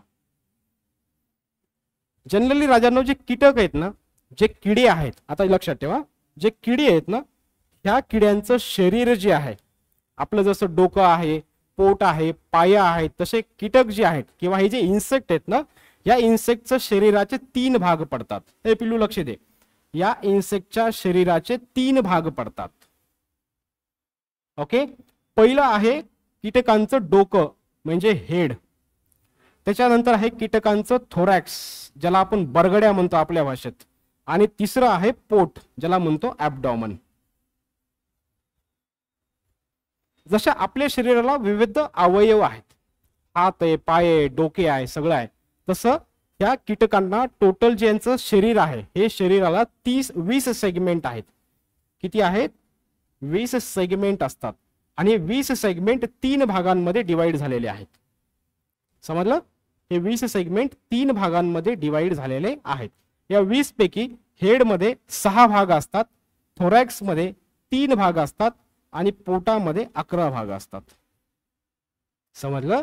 जनरली राजांनो जे कीटक आहेत ना जे किडे आहेत आता लक्षात ठेवा जे किडे आहेत ना ह्या किड्यांचं शरीर जे आहे आपलं जसं डोकं आहे पोट आहे पाया आहेत तसे कीटक जे आहेत किंवा हे जे इन्सेक्ट आहेत ना या इन्सेक्टचं शरीराचे तीन भाग पडतात हे पिल्लू लक्ष दे या इन्सेक्टच्या शरीराचे तीन भाग पडतात ओके पहिलं आहे कीटकांचं डोकं म्हणजे हेड त्याच्यानंतर आहे कीटकांचं थोरॅक्स ज्याला आपण बरगड्या म्हणतो आपल्या भाषेत आणि तिसरं आहे पोट ज्याला म्हणतो ॲबडॉमन जशा आपल्या शरीराला विविध अवयव आहेत हात आहे पाय डोके आहे सगळं आहे तसं या कीटकांना टोटल जे यांचं शरीर आहे हे शरीराला तीस वीस सेगमेंट आहेत किती आहेत वीस सेगमेंट असतात आणि वीस सेगमेंट तीन भागांमध्ये डिवाइड झालेले आहेत समजलं हे वीस सेगमेंट तीन भागांमध्ये डिवाइड झालेले आहेत या वीस पैकी हेडमध्ये सहा भाग असतात थोरॅक्समध्ये तीन भाग असतात आणि पोटामध्ये अकरा भाग असतात समजलं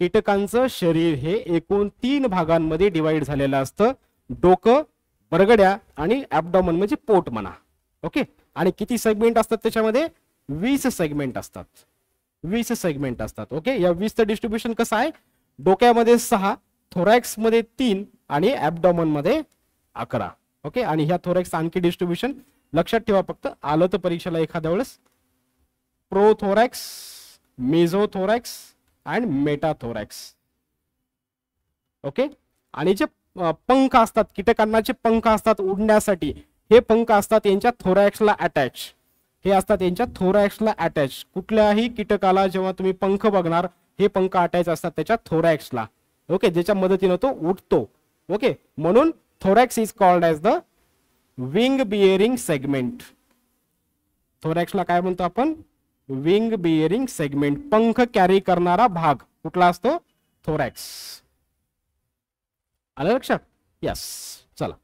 कीटकांचं शरीर हे एकूण तीन भागांमध्ये डिवाइड झालेलं असतं डोकं बरगड्या आणि ऍबडॉमन म्हणजे पोट म्हणा ओके आणि किती सेगमेंट असतात त्याच्यामध्ये वीस सेगमेंट असतात वीस सेगमेंट असतात ओके या वीसचं डिस्ट्रीब्युशन कसं आहे डोक्यामध्ये सहा थोरॅक्स मध्ये तीन आणि ऍबडॉमन मध्ये अकरा ओके आणि ह्या थोरॅक्स आणखी डिस्ट्रीब्युशन लक्षात ठेवा फक्त आलं तर परीक्षेला एखाद्या वेळेस प्रोथोरॅक्स मेझोथोरॅक्स अँड मेटाथोरॅक्स ओके आणि जे पंख असतात कीटकांना जे पंख असतात उडण्यासाठी हे पंख असतात यांच्या थोरॅक्सला अटॅच हे असतात यांच्या थोरॅक्सला अटॅच कुठल्याही कीटकाला जेव्हा तुम्ही पंख बघणार हे पंख अटॅच असतात त्याच्या थोरॅक्सला ओके ज्याच्या मदतीनं तो उठतो ओके म्हणून thorax is called as the wing bearing segment थोरॅक्सला काय म्हणतो आपण विंग बिअरिंग सेगमेंट पंख कॅरी करणारा भाग कुठला असतो थोरॅक्स आलं लक्षात यस चला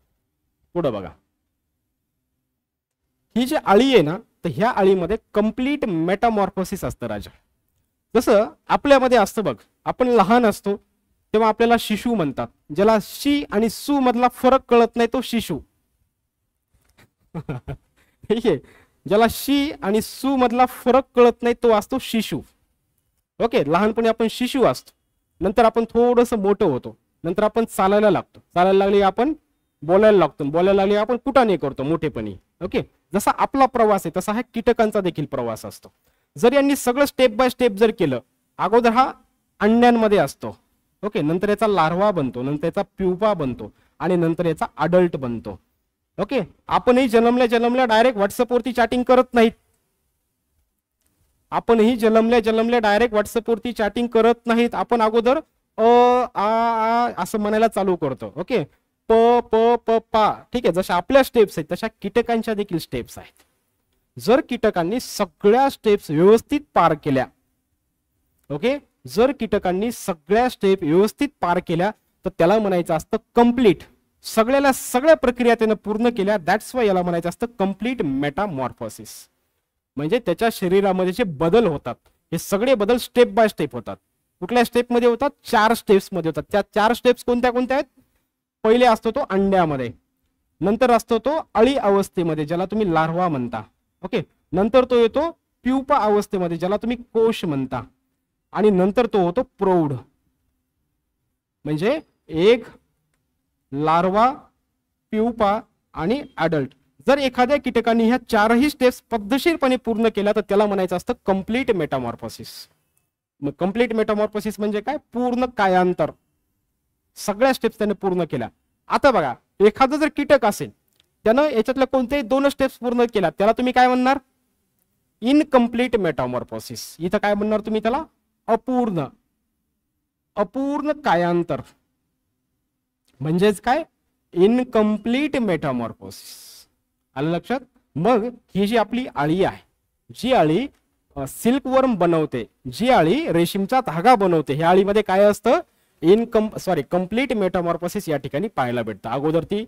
पुढं बघा ही जी आळी आहे ना तर ह्या अळीमध्ये कम्प्लीट मेटामॉर्फोसिस असतं राजा जसं आपल्यामध्ये असतं बघ आपण लहान असतो तेव्हा आपल्याला शिशू म्हणतात ज्याला शी आणि सू मधला फरक कळत नाही तो शिशू ठीक आहे ज्याला शी आणि सू मधला फरक कळत नाही तो असतो शिशू ओके लहानपणी आपण शिशू असतो नंतर आपण थोडस मोठं होतो नंतर आपण चालायला लागतो चालायला लागले आपण बोलायला लागतो बोलायला लागले आपण कुटाने करतो मोठेपणी ओके जसा आपला प्रवास आहे तसा हा कीटकांचा देखील प्रवास असतो जर यांनी सगळं स्टेप बाय स्टेप जर केलं अगोदर हा अंड्यांमध्ये असतो ओके नंतर याचा लार्वा बनतो नंतर याचा प्युपा बनतो आणि नंतर याचा अडल्ट बनतो ओके आपणही जन्मल्या जन्मल्या डायरेक्ट व्हॉट्सअपवरती चॅटिंग करत नाहीत आपणही जन्मल्या जन्मल्या डायरेक्ट व्हॉट्सअपवरती चॅटिंग करत नाहीत आपण अगोदर अ आ असं म्हणायला चालू करतो ओके प प प पा ठीक आहे जशा आपल्या स्टेप्स आहेत तशा कीटकांच्या देखील स्टेप्स आहेत जर कीटकांनी सगळ्या स्टेप्स व्यवस्थित पार केल्या ओके जर कीटकांनी सगळ्या स्टेप व्यवस्थित पार केल्या तर त्याला म्हणायचं असतं कम्प्लीट सगळ्याला सगळ्या प्रक्रिया त्यानं पूर्ण केल्या दॅट्स वाय याला म्हणायचं असतं कम्प्लीट मेटामॉर्फोसिस म्हणजे त्याच्या शरीरामध्ये जे बदल होतात हे सगळे बदल स्टेप बाय स्टेप होतात कुठल्या स्टेपमध्ये होतात चार स्टेप्समध्ये होतात त्या चार स्टेप्स कोणत्या कोणत्या आहेत पहिले असतो तो अंड्यामध्ये नंतर असतो तो अळी अवस्थेमध्ये ज्याला तुम्ही लार्वा म्हणता ओके नंतर तो येतो प्युपा अवस्थेमध्ये ज्याला तुम्ही कोश म्हणता आणि नंतर तो होतो प्रौढ म्हणजे एक लार्वा प्युपा आणि अडल्ट जर एखाद्या कीटकांनी ह्या चारही स्टेप्स पद्धतशीरपणे पूर्ण केल्या तर त्याला म्हणायचं असतं कम्प्लीट मेटामॉर्फोसिस मग कम्प्लीट मेटामॉर्फोसिस म्हणजे काय पूर्ण कायांतर सगळ्या स्टेप्स त्याने पूर्ण केल्या आता बघा एखादं जर कीटक असेल त्यानं याच्यातल्या कोणत्याही दोन स्टेप्स पूर्ण केल्या त्याला तुम्ही काय म्हणणार इनकम्प्लीट मेटामॉर्फोसिस इथं काय म्हणणार तुम्ही त्याला अपूर्ण अपूर्ण कायांतर म्हणजेच काय इनकम्प्लीट मेटामॉर्फोसिस आलं लक्षात मग ही जी आपली अळी आहे जी अळी वर्म बनवते जी अळी रेशीमचा धागा बनवते ह्या अळीमध्ये काय असतं इनकम सॉरी कम्प्लीट मेटामॉर्फोसिस या ठिकाणी पाहायला भेटतं अगोदर ती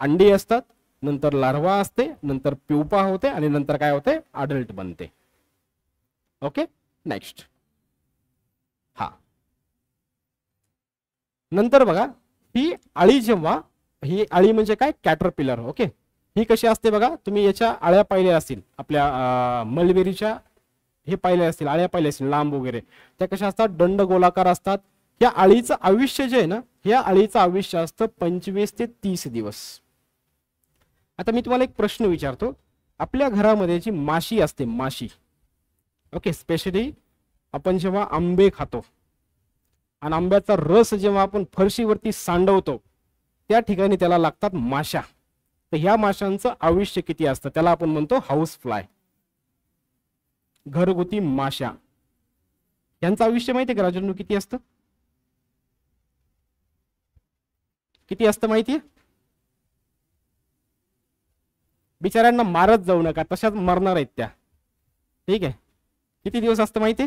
अंडी असतात नंतर लार्वा असते नंतर प्युपा होते आणि नंतर काय होते अडल्ट बनते ओके नेक्स्ट हा नंतर बघा ही अळी जेव्हा ही अळी म्हणजे काय कॅटरपिलर ओके ही कशी असते बघा तुम्ही याच्या आळ्या पाहिल्या असतील आपल्या मलबेरीच्या हे पाहिले असतील आळ्या पाहिल्या असतील लांब वगैरे त्या कशा असतात दंड गोलाकार असतात या आळीचं आयुष्य जे आहे ना या आळीचं आयुष्य असतं पंचवीस ते तीस दिवस आता मी तुम्हाला एक प्रश्न विचारतो आपल्या घरामध्ये जी माशी असते माशी ओके स्पेशली आपण जेव्हा आंबे खातो आणि आंब्याचा रस जेव्हा आपण फरशीवरती सांडवतो त्या ठिकाणी त्याला लागतात माशा तर ह्या माशांचं आयुष्य किती असतं त्याला आपण म्हणतो हाऊस फ्लाय घरगुती माशा यांचं आयुष्य माहिती आहे का किती असतं किती असतं माहिती बिचाऱ्यांना मारत जाऊ नका तशाच मरणार आहेत त्या ठीक आहे किती दिवस असतं माहिती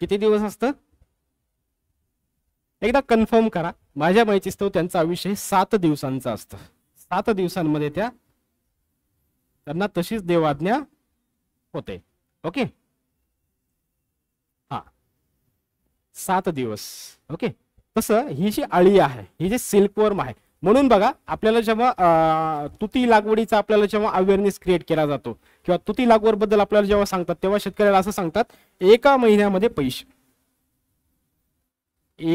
किती दिवस असत एकदा कन्फर्म करा माझ्या तो त्यांचा आयुष्य हे सात दिवसांचा असत सात दिवसांमध्ये त्या त्यांना तशीच देवाज्ञा होते ओके हा सात दिवस ओके तसं ही जी अळी आहे ही जी सिल्कवर्म आहे म्हणून बघा आपल्याला जेव्हा तुती लागवडीचा आपल्याला जेव्हा अवेअरनेस क्रिएट केला जातो किंवा तुती लागवड बद्दल आपल्याला जेव्हा सांगतात तेव्हा शेतकऱ्याला असं सांगतात एका महिन्यामध्ये पैसे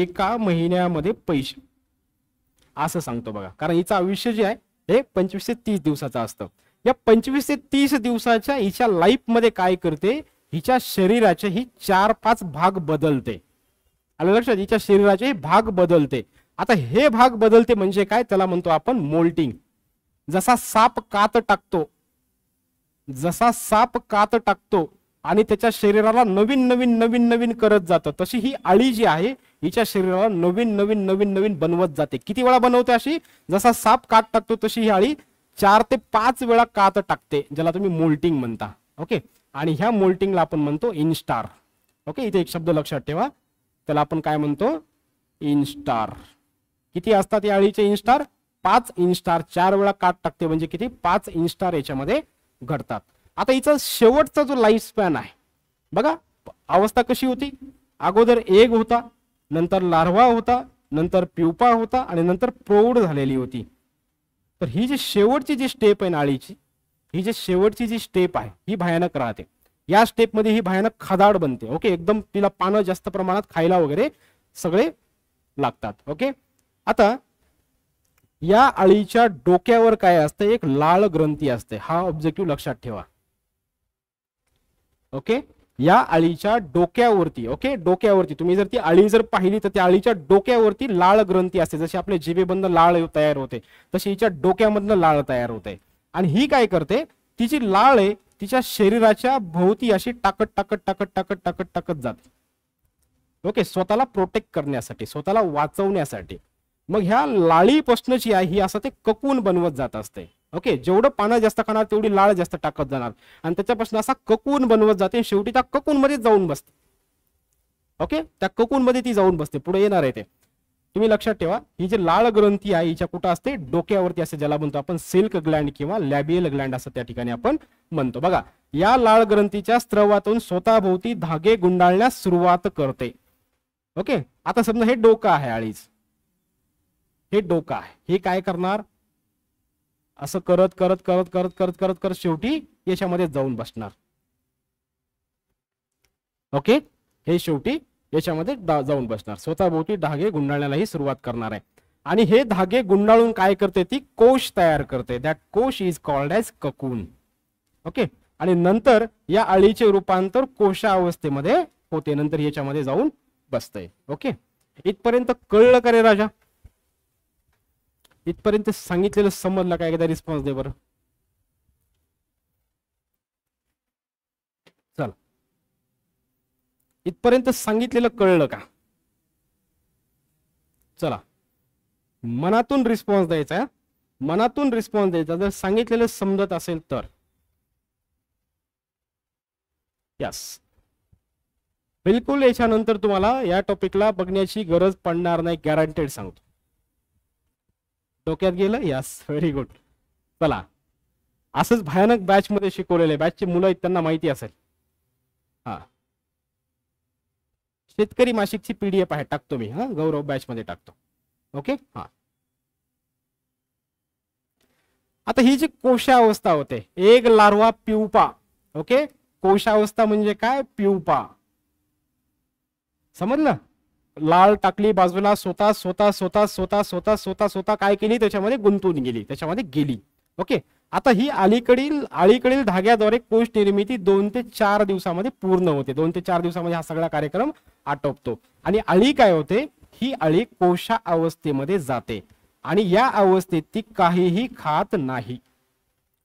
एका महिन्यामध्ये पैसे असं सांगतो बघा कारण हिचं आयुष्य जे आहे हे पंचवीस ते तीस दिवसाचं असतं या पंचवीस ते तीस दिवसाच्या हिच्या मध्ये काय करते हिच्या शरीराचे ही चार पाच भाग बदलते आलं लक्षात हिच्या शरीराचे भाग बदलते आता हे भाग बदलते म्हणजे काय त्याला म्हणतो आपण मोल्टिंग जसा साप कात टाकतो जसा साप कात टाकतो आणि त्याच्या शरीराला नवीन नवीन नवीन नवीन करत जातं तशी ही आळी जी आहे हिच्या शरीराला नवीन नवीन नवीन नवीन बनवत जाते किती वेळा बनवते अशी जसा साप कात टाकतो तशी ही आळी चार ते पाच वेळा कात टाकते ज्याला तुम्ही मोल्टिंग म्हणता ओके आणि ह्या मोल्टिंगला आपण म्हणतो इनस्टार ओके इथे एक शब्द लक्षात ठेवा त्याला आपण काय म्हणतो इनस्टार किती असतात या अळीचे इनस्टार पाच इनस्टार चार वेळा कात टाकते म्हणजे किती पाच इनस्टार याच्यामध्ये घडतात आता हिचा शेवटचा जो लाईफ स्पॅन आहे बघा अवस्था कशी होती अगोदर एग होता नंतर लार्वा होता नंतर प्युपा होता आणि नंतर प्रौढ झालेली होती तर ही जी शेवटची जी स्टेप आहे नाळीची ही जी शेवटची जी स्टेप आहे ही भयानक राहते या स्टेपमध्ये ही भयानक खादाड बनते ओके एकदम तिला पानं जास्त प्रमाणात खायला वगैरे सगळे लागतात ओके आता या अळीच्या डोक्यावर काय असतं एक लाल ग्रंथी असते हा ऑब्जेक्टिव्ह लक्षात ठेवा ओके या अळीच्या डोक्यावरती ओके डोक्यावरती तुम्ही जर ती अळी जर पाहिली तर त्या अळीच्या डोक्यावरती लाळ ग्रंथी असते जशी आपले जिभेबंद लाळ तयार होते तशी हिच्या डोक्यामधनं लाळ तयार होते आणि ही काय करते तिची लाळ आहे तिच्या शरीराच्या भोवती अशी टाकत टाकत टाकत टाकत टाकत टाकत जाते ओके स्वतःला प्रोटेक्ट करण्यासाठी स्वतःला वाचवण्यासाठी मग ह्या लाळीपासून जी आहे ही असं ते ककून बनवत जात असते ओके जेवढं पानं जास्त खाणार तेवढी लाळ जास्त टाकत जाणार आणि त्याच्यापासून असा ककून बनवत जाते शेवटी त्या ककून मध्ये जाऊन बसते ओके त्या ककून मध्ये ती जाऊन बसते पुढे येणार आहे ते तुम्ही लक्षात ठेवा ही जी लाळ ग्रंथी आहे हिच्या कुठं असते डोक्यावरती असते ज्याला म्हणतो आपण सिल्क ग्लँड किंवा लॅबियल ग्लँड असं त्या ठिकाणी आपण म्हणतो बघा या लाळ ग्रंथीच्या स्त्रवातून स्वतःभोवती धागे गुंडाळण्यास सुरुवात करते ओके आता समजा हे डोकं आहे आळीच हे डोकं आहे हे काय करणार असं करत करत करत करत करत करत करत शेवटी यशामध्ये जाऊन बसणार ओके हे शेवटी याच्यामध्ये जाऊन बसणार स्वतः भोवती धागे गुंडाळण्यालाही सुरुवात करणार आहे आणि हे धागे गुंडाळून काय करते ती कोश तयार करते दॅट कोश is called as cocoon okay आणि नंतर या अळीचे रूपांतर कोशा अवस्थेमध्ये होते नंतर याच्यामध्ये जाऊन बसतंय ओके इथपर्यंत कळलं का रे राजा इथपर्यंत सांगितलेलं समजलं काय एकदा रिस्पॉन्स दे बरं चल इथपर्यंत सांगितलेलं कळलं का चला मनातून रिस्पॉन्स द्यायचा मनातून रिस्पॉन्स द्यायचा जर सांगितलेलं समजत असेल तर यस बिलकुल याच्यानंतर तुम्हाला या टॉपिकला बघण्याची गरज पडणार नाही गॅरंटेड सांगतो डोक्यात गेलं यस व्हेरी गुड चला असंच भयानक बॅच मध्ये शिकवलेले बॅचची मुलं त्यांना माहिती असेल हा शेतकरी मासिकची पीडीएफ आहे टाकतो मी हा गौरव बॅच मध्ये टाकतो ओके हा आता ही जी कोशावस्था होते एक लार्वा पिवपा ओके कोशावस्था म्हणजे काय पिवपा समजलं लाल टाकली बाजूला स्वतः स्वतः स्वतः स्वतः स्वतः स्वतः स्वतः काय केली त्याच्यामध्ये गुंतून गेली त्याच्यामध्ये गेली ओके आता ही अलीकडील अलीकडील धाग्याद्वारे कोश निर्मिती दोन ते चार दिवसामध्ये पूर्ण होते दोन ते चार दिवसामध्ये हा सगळा कार्यक्रम आटोपतो आणि अळी काय होते ही अळी कोशा अवस्थेमध्ये जाते आणि या अवस्थेत ती काहीही खात नाही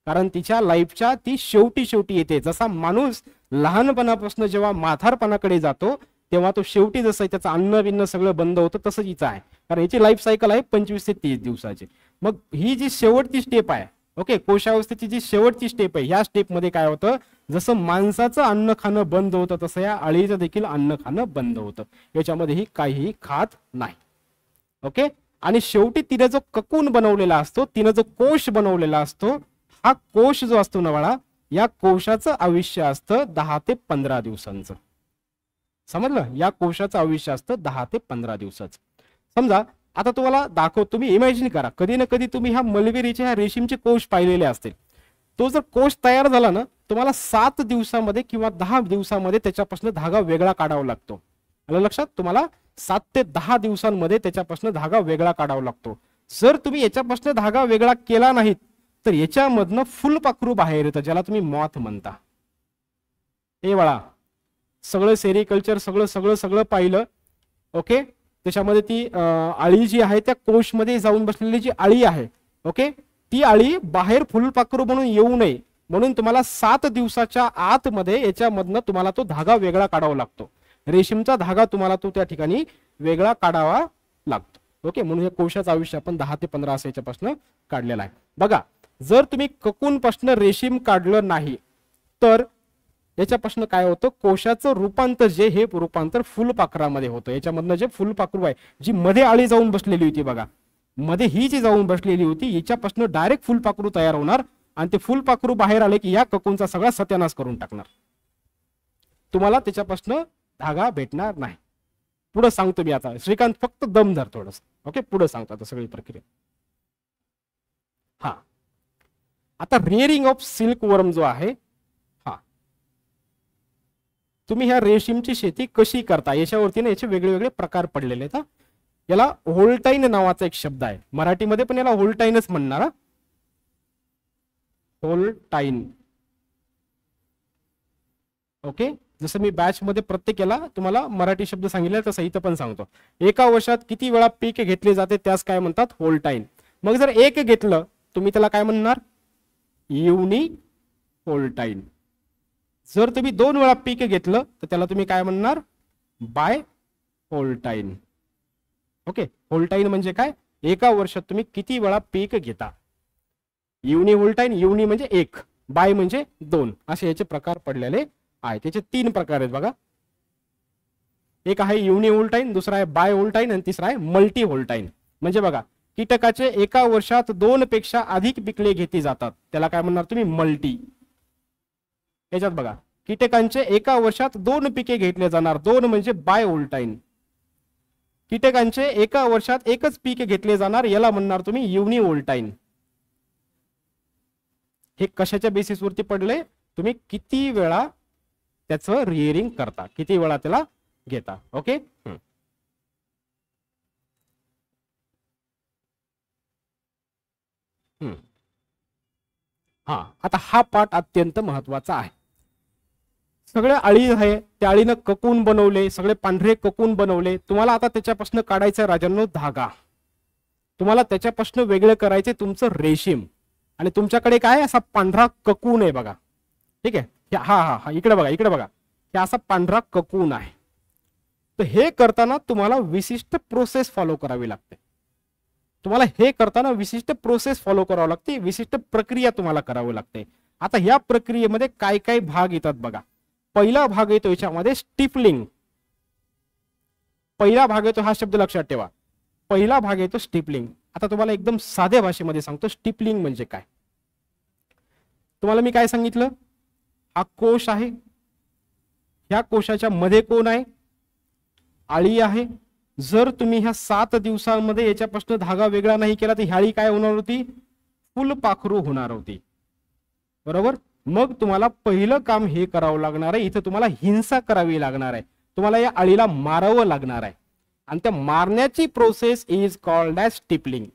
कारण तिच्या लाईफच्या ती शेवटी शेवटी येते जसा माणूस लहानपणापासून जेव्हा माथारपणाकडे जातो तेव्हा तो शेवटी जसं त्याचं अन्न बिन्न सगळं बंद होतं तसंच हिचं आहे कारण याची लाईफ सायकल आहे पंचवीस ते तीस दिवसाची मग ही जी शेवटची स्टेप आहे ओके कोशावस्थेची जी शेवटची स्टेप आहे ह्या स्टेपमध्ये काय होतं जसं माणसाचं अन्न खाणं बंद होतं तसं या अळीचं देखील अन्न खाणं बंद होतं याच्यामध्ये ही काहीही खात नाही ओके आणि शेवटी तिने जो ककून बनवलेला असतो तिने जो कोश बनवलेला असतो हा कोश जो असतो नवाळा या कोशाचं आयुष्य असतं दहा ते पंधरा दिवसांचं समजलं या कोशाचं आयुष्य असतं दहा ते पंधरा दिवसाच समजा आता तुम्हाला दाखव तुम्ही इमॅजिन करा कधी ना कधी तुम्ही ह्या मलबेरीचे ह्या रेशीमचे कोश पाहिलेले असतील तो जर कोश तयार झाला ना तुम्हाला सात दिवसामध्ये किंवा दहा दिवसामध्ये त्याच्यापासून धागा वेगळा काढावा लागतो आलं लक्षात तुम्हाला सात ते दहा दिवसांमध्ये त्याच्यापासून धागा वेगळा काढावा लागतो जर तुम्ही याच्यापासून धागा वेगळा केला नाहीत तर याच्यामधनं फुलपाखरू बाहेर येतं ज्याला तुम्ही मॉथ म्हणता हे वाळा सगळं सेरिकल्चर सगळं सगळं सगळं पाहिलं ओके त्याच्यामध्ये ती आळी जी आहे त्या कोशमध्ये जाऊन बसलेली जी आळी आहे ओके ती आळी बाहेर फुलपाखरू म्हणून येऊ नये म्हणून तुम्हाला सात दिवसाच्या आतमध्ये याच्यामधनं तुम्हाला तो धागा वेगळा काढावा लागतो रेशीमचा धागा तुम्हाला तो त्या ठिकाणी वेगळा काढावा लागतो ओके म्हणून हे कोशाचं आयुष्य आपण दहा ते पंधरा असं याच्यापासून काढलेला आहे बघा जर तुम्ही ककून पासून रेशीम काढलं नाही तर याच्यापासून काय होतं कोशाचं रूपांतर जे हे रूपांतर फुलपाखरामध्ये होतं याच्यामधनं जे फुलपाखरू आहे जी मध्ये आळी जाऊन बसलेली होती बघा मध्ये ही जी जाऊन बसलेली होती याच्यापासून डायरेक्ट फुलपाखरू तयार होणार आणि ते फुलपाखरू बाहेर आले की या ककूंचा सगळा सत्यानाश करून टाकणार तुम्हाला त्याच्यापासून धागा भेटणार नाही पुढे सांगतो मी आता श्रीकांत फक्त दम धर थोडस ओके पुढे सांगतो आता सगळी प्रक्रिया हा आता रिअरिंग ऑफ सिल्क वर्म जो आहे तुम्ही ह्या रेशीमची शेती कशी करता याच्यावरती ना याचे वेगळे वेगळे प्रकार पडलेले आहेत याला होल्टाईन नावाचा एक शब्द आहे मराठीमध्ये पण याला होल्टाईनच म्हणणार होल्टाईन ओके जसं मी बॅच मध्ये प्रत्येक याला तुम्हाला मराठी शब्द सांगितले तसं इथं पण सांगतो एका वर्षात किती वेळा पीक घेतले जाते त्यास काय म्हणतात होल्टाईन मग जर एक घेतलं तुम्ही त्याला काय म्हणणार युनि होल्टाईन जर तुम्ही दोन वेळा पीक घेतलं तर त्याला तुम्ही काय म्हणणार बाय होल्टाईन ओके होल्टाईन म्हणजे काय एका वर्षात तुम्ही किती वेळा पीक घेता युनी होल्टाईन युनी म्हणजे एक बाय म्हणजे दोन असे याचे प्रकार पडलेले आहेत याचे तीन प्रकार आहेत बघा एक आहे युनी होल्टाईन दुसरा आहे बाय होल्टाईन आणि तिसरा आहे मल्टी होल्टाईन म्हणजे बघा कीटकाचे एका वर्षात दोन पेक्षा अधिक पिकले घेतली जातात त्याला काय म्हणणार तुम्ही मल्टी याच्यात बघा कीटकांचे एका वर्षात दोन पिके घेतले जाणार दोन म्हणजे बाय ओल्टाईन कीटकांचे एका वर्षात एकच पीक घेतले जाणार याला म्हणणार तुम्ही युनी ओल्टाईन हे कशाच्या बेसिसवरती पडले तुम्ही किती वेळा त्याचं रिअरिंग करता किती वेळा त्याला घेता ओके हा आता हा पाठ अत्यंत महत्वाचा आहे सगळे अळी आहे त्या अळीनं ककून बनवले सगळे पांढरे ककून बनवले तुम्हाला आता त्याच्यापासून काढायचं राजांनो धागा तुम्हाला त्याच्यापासून वेगळं करायचे तुमचं रेशीम आणि तुमच्याकडे काय असा पांढरा ककून आहे बघा ठीक आहे हा हा हा इकडे बघा इकडे बघा हे असा पांढरा ककून आहे तर हे करताना तुम्हाला विशिष्ट प्रोसेस फॉलो करावी लागते तुम्हाला हे करताना विशिष्ट प्रोसेस फॉलो करावं लागते विशिष्ट प्रक्रिया तुम्हाला करावी लागते आता या प्रक्रियेमध्ये काय काय भाग येतात बघा पहिला भाग येतो याच्यामध्ये स्टिपलिंग पहिला भाग येतो हा शब्द लक्षात ठेवा पहिला भाग येतो स्टिपलिंग आता तुम्हाला एकदम साध्या भाषेमध्ये सांगतो स्टिपलिंग म्हणजे काय तुम्हाला मी काय सांगितलं हा कोश आहे ह्या कोशाच्या मध्ये कोण आहे आळी आहे जर तुम्ही ह्या सात दिवसांमध्ये याच्यापासून धागा वेगळा नाही केला तर ह्याळी काय होणार होती फुलपाखरू होणार होती बरोबर मग तुम्हाला पहिलं काम हे करावं लागणार आहे इथं तुम्हाला हिंसा करावी लागणार आहे तुम्हाला या अळीला मारावं लागणार आहे आणि त्या मारण्याची process is called as stifling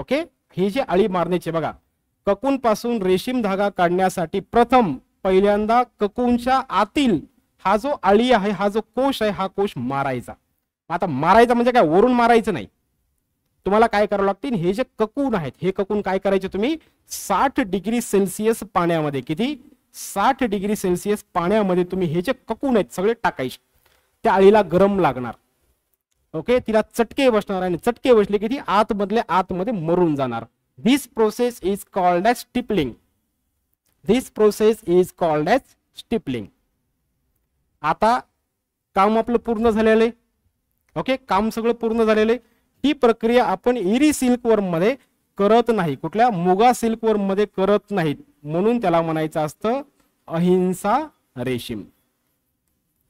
okay ही जी अळी मारण्याची बघा ककून पासून रेशीम धागा काढण्यासाठी प्रथम पहिल्यांदा ककूनच्या आतील हा जो अळी आहे हा जो कोश आहे हा कोश मारायचा आता मारायचा म्हणजे काय वरून मारायचं नाही तुम्हाला काय करावं लागतील हे जे ककून आहेत हे ककून काय करायचे तुम्ही साठ डिग्री सेल्सिअस पाण्यामध्ये किती साठ डिग्री सेल्सिअस पाण्यामध्ये तुम्ही हे जे ककून आहेत सगळे टाकायचे त्या अळीला गरम लागणार ओके तिला चटके बसणार आणि चटके बसले की ती आतमधल्या आतमध्ये मरून जाणार this process is called as stifling this process is called as stifling आता काम आपलं पूर्ण झालेलं आहे ओके काम सगळं पूर्ण झालेलं आहे ही प्रक्रिया आपण इरी सिल्कवर्म मध्ये करत नाही कुठल्या मुगा सिल्कवर्म मध्ये करत नाहीत म्हणून त्याला म्हणायचं असतं अहिंसा रेशीम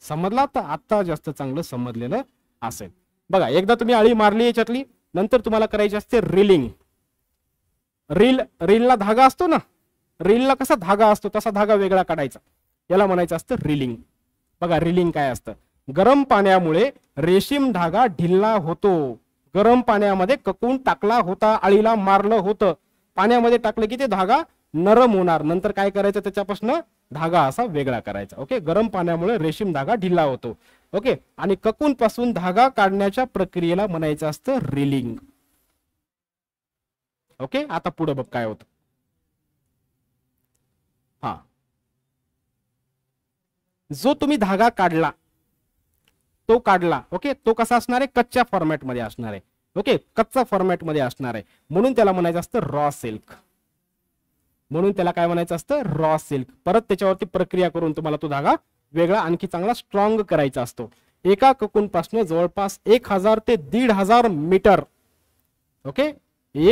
समजला तर आता जास्त चांगलं समजलेलं असेल बघा एकदा तुम्ही अळी मारली याच्यातली नंतर तुम्हाला करायची असते रिलिंग रील रीलला धागा असतो ना रीलला कसा धागा असतो तसा धागा वेगळा काढायचा याला म्हणायचं असतं रिलिंग बघा रिलिंग काय असतं गरम पाण्यामुळे रेशीम धागा ढिल्ला होतो गरम पाण्यामध्ये ककून टाकला होता आळीला मारलं होतं पाण्यामध्ये टाकलं की ते धागा नरम होणार नंतर काय करायचं त्याच्यापासून धागा असा वेगळा करायचा ओके गरम पाण्यामुळे रेशीम धागा ढिला होतो ओके आणि ककून पासून धागा काढण्याच्या प्रक्रियेला म्हणायचं असतं रिलिंग ओके आता पुढे बघ काय होत हा जो तुम्ही धागा काढला तो काढला ओके तो कसा असणार आहे कच्च्या फॉर्मॅटमध्ये असणार आहे ओके कच्चा फॉर्मॅटमध्ये असणार आहे म्हणून त्याला म्हणायचं असतं रॉ सिल्क म्हणून त्याला काय म्हणायचं असतं रॉ सिल्क परत त्याच्यावरती प्रक्रिया करून तुम्हाला तो धागा वेगळा आणखी चांगला स्ट्रॉंग करायचा असतो एका ककूनपासून जवळपास एक हजार ते दीड हजार मीटर ओके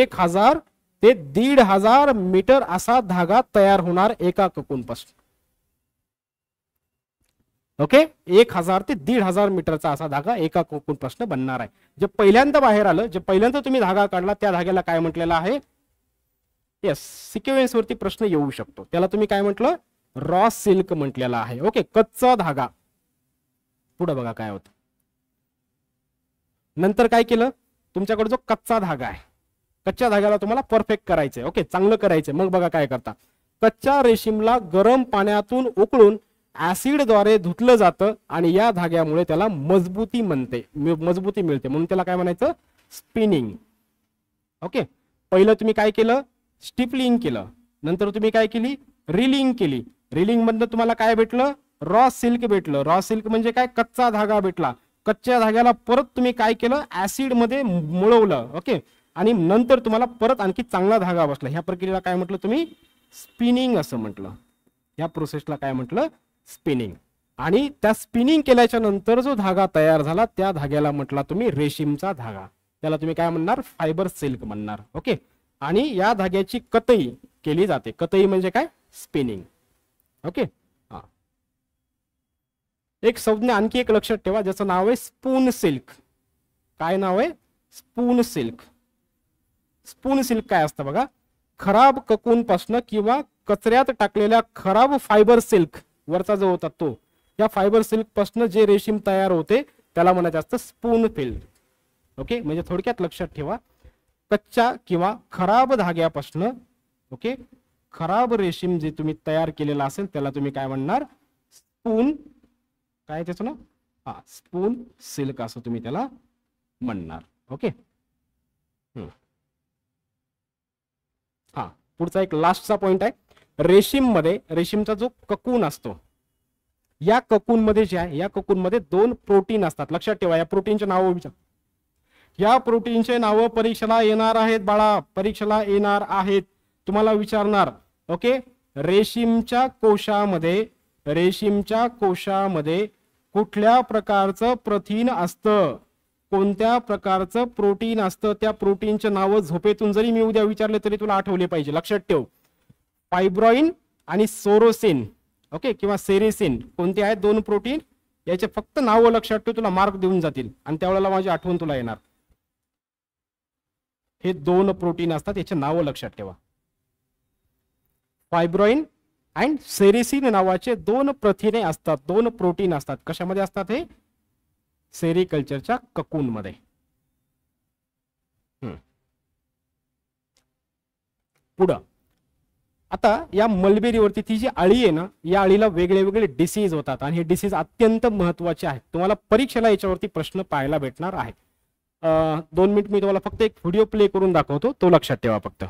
एक हजार ते दीड हजार मीटर असा धागा तयार होणार एका ककूनपासून ओके एक हजार ते दीड हजार मीटरचा असा धागा एका कोकून प्रश्न बनणार आहे जे पहिल्यांदा बाहेर आलं जे पहिल्यांदा तुम्ही धागा काढला त्या धाग्याला काय म्हटलेला आहे येस सिक्वेन्स प्रश्न येऊ शकतो त्याला तुम्ही काय म्हटलं रॉ सिल्क म्हटलेला आहे ओके कच्चा धागा पुढे बघा काय होतं नंतर काय केलं तुमच्याकडे जो कच्चा धागा आहे कच्च्या धाग्याला तुम्हाला परफेक्ट करायचंय ओके चांगलं करायचंय मग बघा काय करता कच्च्या रेशीमला गरम पाण्यातून उकळून द्वारे धुतलं जातं आणि या धाग्यामुळे त्याला मजबूती म्हणते मजबूती मिळते म्हणून त्याला काय म्हणायचं स्पिनिंग ओके पहिलं तुम्ही काय केलं स्टिपलिंग केलं नंतर तुम्ही काय केली रिलिंग केली रिलिंग मधनं तुम्हाला काय भेटलं रॉ सिल्क भेटलं रॉ सिल्क म्हणजे काय कच्चा धागा भेटला कच्च्या धाग्याला परत तुम्ही काय केलं ऍसिड मध्ये मुळवलं ओके आणि नंतर तुम्हाला परत आणखी चांगला धागा बसला ह्या प्रक्रियेला काय म्हटलं तुम्ही स्पिनिंग असं म्हटलं या प्रोसेसला काय म्हटलं स्पिनिंग आणि त्या स्पिनिंग केल्याच्या नंतर जो धागा तयार झाला त्या धाग्याला म्हटला तुम्ही रेशीमचा धागा त्याला तुम्ही काय म्हणणार फायबर सिल्क म्हणणार ओके आणि या धाग्याची कतई केली जाते कतई म्हणजे काय स्पिनिंग ओके हा एक संज्ञा आणखी एक लक्षात ठेवा ज्याचं नाव आहे स्पून सिल्क काय नाव आहे स्पून सिल्क स्पून सिल्क काय असतं बघा खराब ककून पासन किंवा कचऱ्यात टाकलेल्या खराब फायबर सिल्क वरचा जो होता तो या फायबर सिल्क जे रेशीम तयार होते त्याला म्हणायचं असतं स्पून फिल्ड ओके म्हणजे थोडक्यात लक्षात ठेवा कच्च्या किंवा खराब धाग्यापासून ओके खराब रेशीम जे तुम्ही तयार केलेला असेल त्याला तुम्ही काय म्हणणार स्पून काय त्याचं ना हा स्पून सिल्क असं तुम्ही त्याला म्हणणार ओके हा पुढचा एक लास्टचा पॉइंट आहे मध्ये रेशीमचा जो ककून असतो या ककून मध्ये जे आहे या ककून मध्ये दोन प्रोटीन असतात लक्षात ठेवा या प्रोटीनचे नाव विचार या प्रोटीनचे नाव परीक्षेला येणार आहेत बाळा परीक्षेला येणार आहेत तुम्हाला विचारणार ओके रेशीमच्या कोशामध्ये रेशीमच्या कोशामध्ये कुठल्या प्रकारचं प्रथिन असतं कोणत्या प्रकारचं प्रोटीन असतं त्या प्रोटीनचे नावं झोपेतून जरी मी उद्या विचारले तरी तुला आठवले पाहिजे लक्षात ठेव फायब्रॉईन आणि सोरोसिन ओके किंवा सेरेसिन कोणते आहेत दोन प्रोटीन याचे फक्त नावं लक्षात ठेव तुला मार्क देऊन जातील आणि त्यावेळेला माझी आठवण तुला येणार हे दोन प्रोटीन असतात याचे नाव लक्षात ठेवा फायब्रॉईन अँड सेरेसिन नावाचे दोन प्रथिने असतात दोन प्रोटीन असतात कशामध्ये असतात हे सेरिकल्चरच्या ककूनमध्ये पुढं आता या मलबेरीवरती ती जी अळी आहे ना या अळीला वेगळे वेगळे डिसीज होतात आणि हे डिसीज अत्यंत महत्वाचे आहेत तुम्हाला परीक्षेला याच्यावरती प्रश्न पाहायला भेटणार आहे दोन मिनिट मी तुम्हाला फक्त एक व्हिडिओ प्ले करून दाखवतो तो लक्षात ठेवा फक्त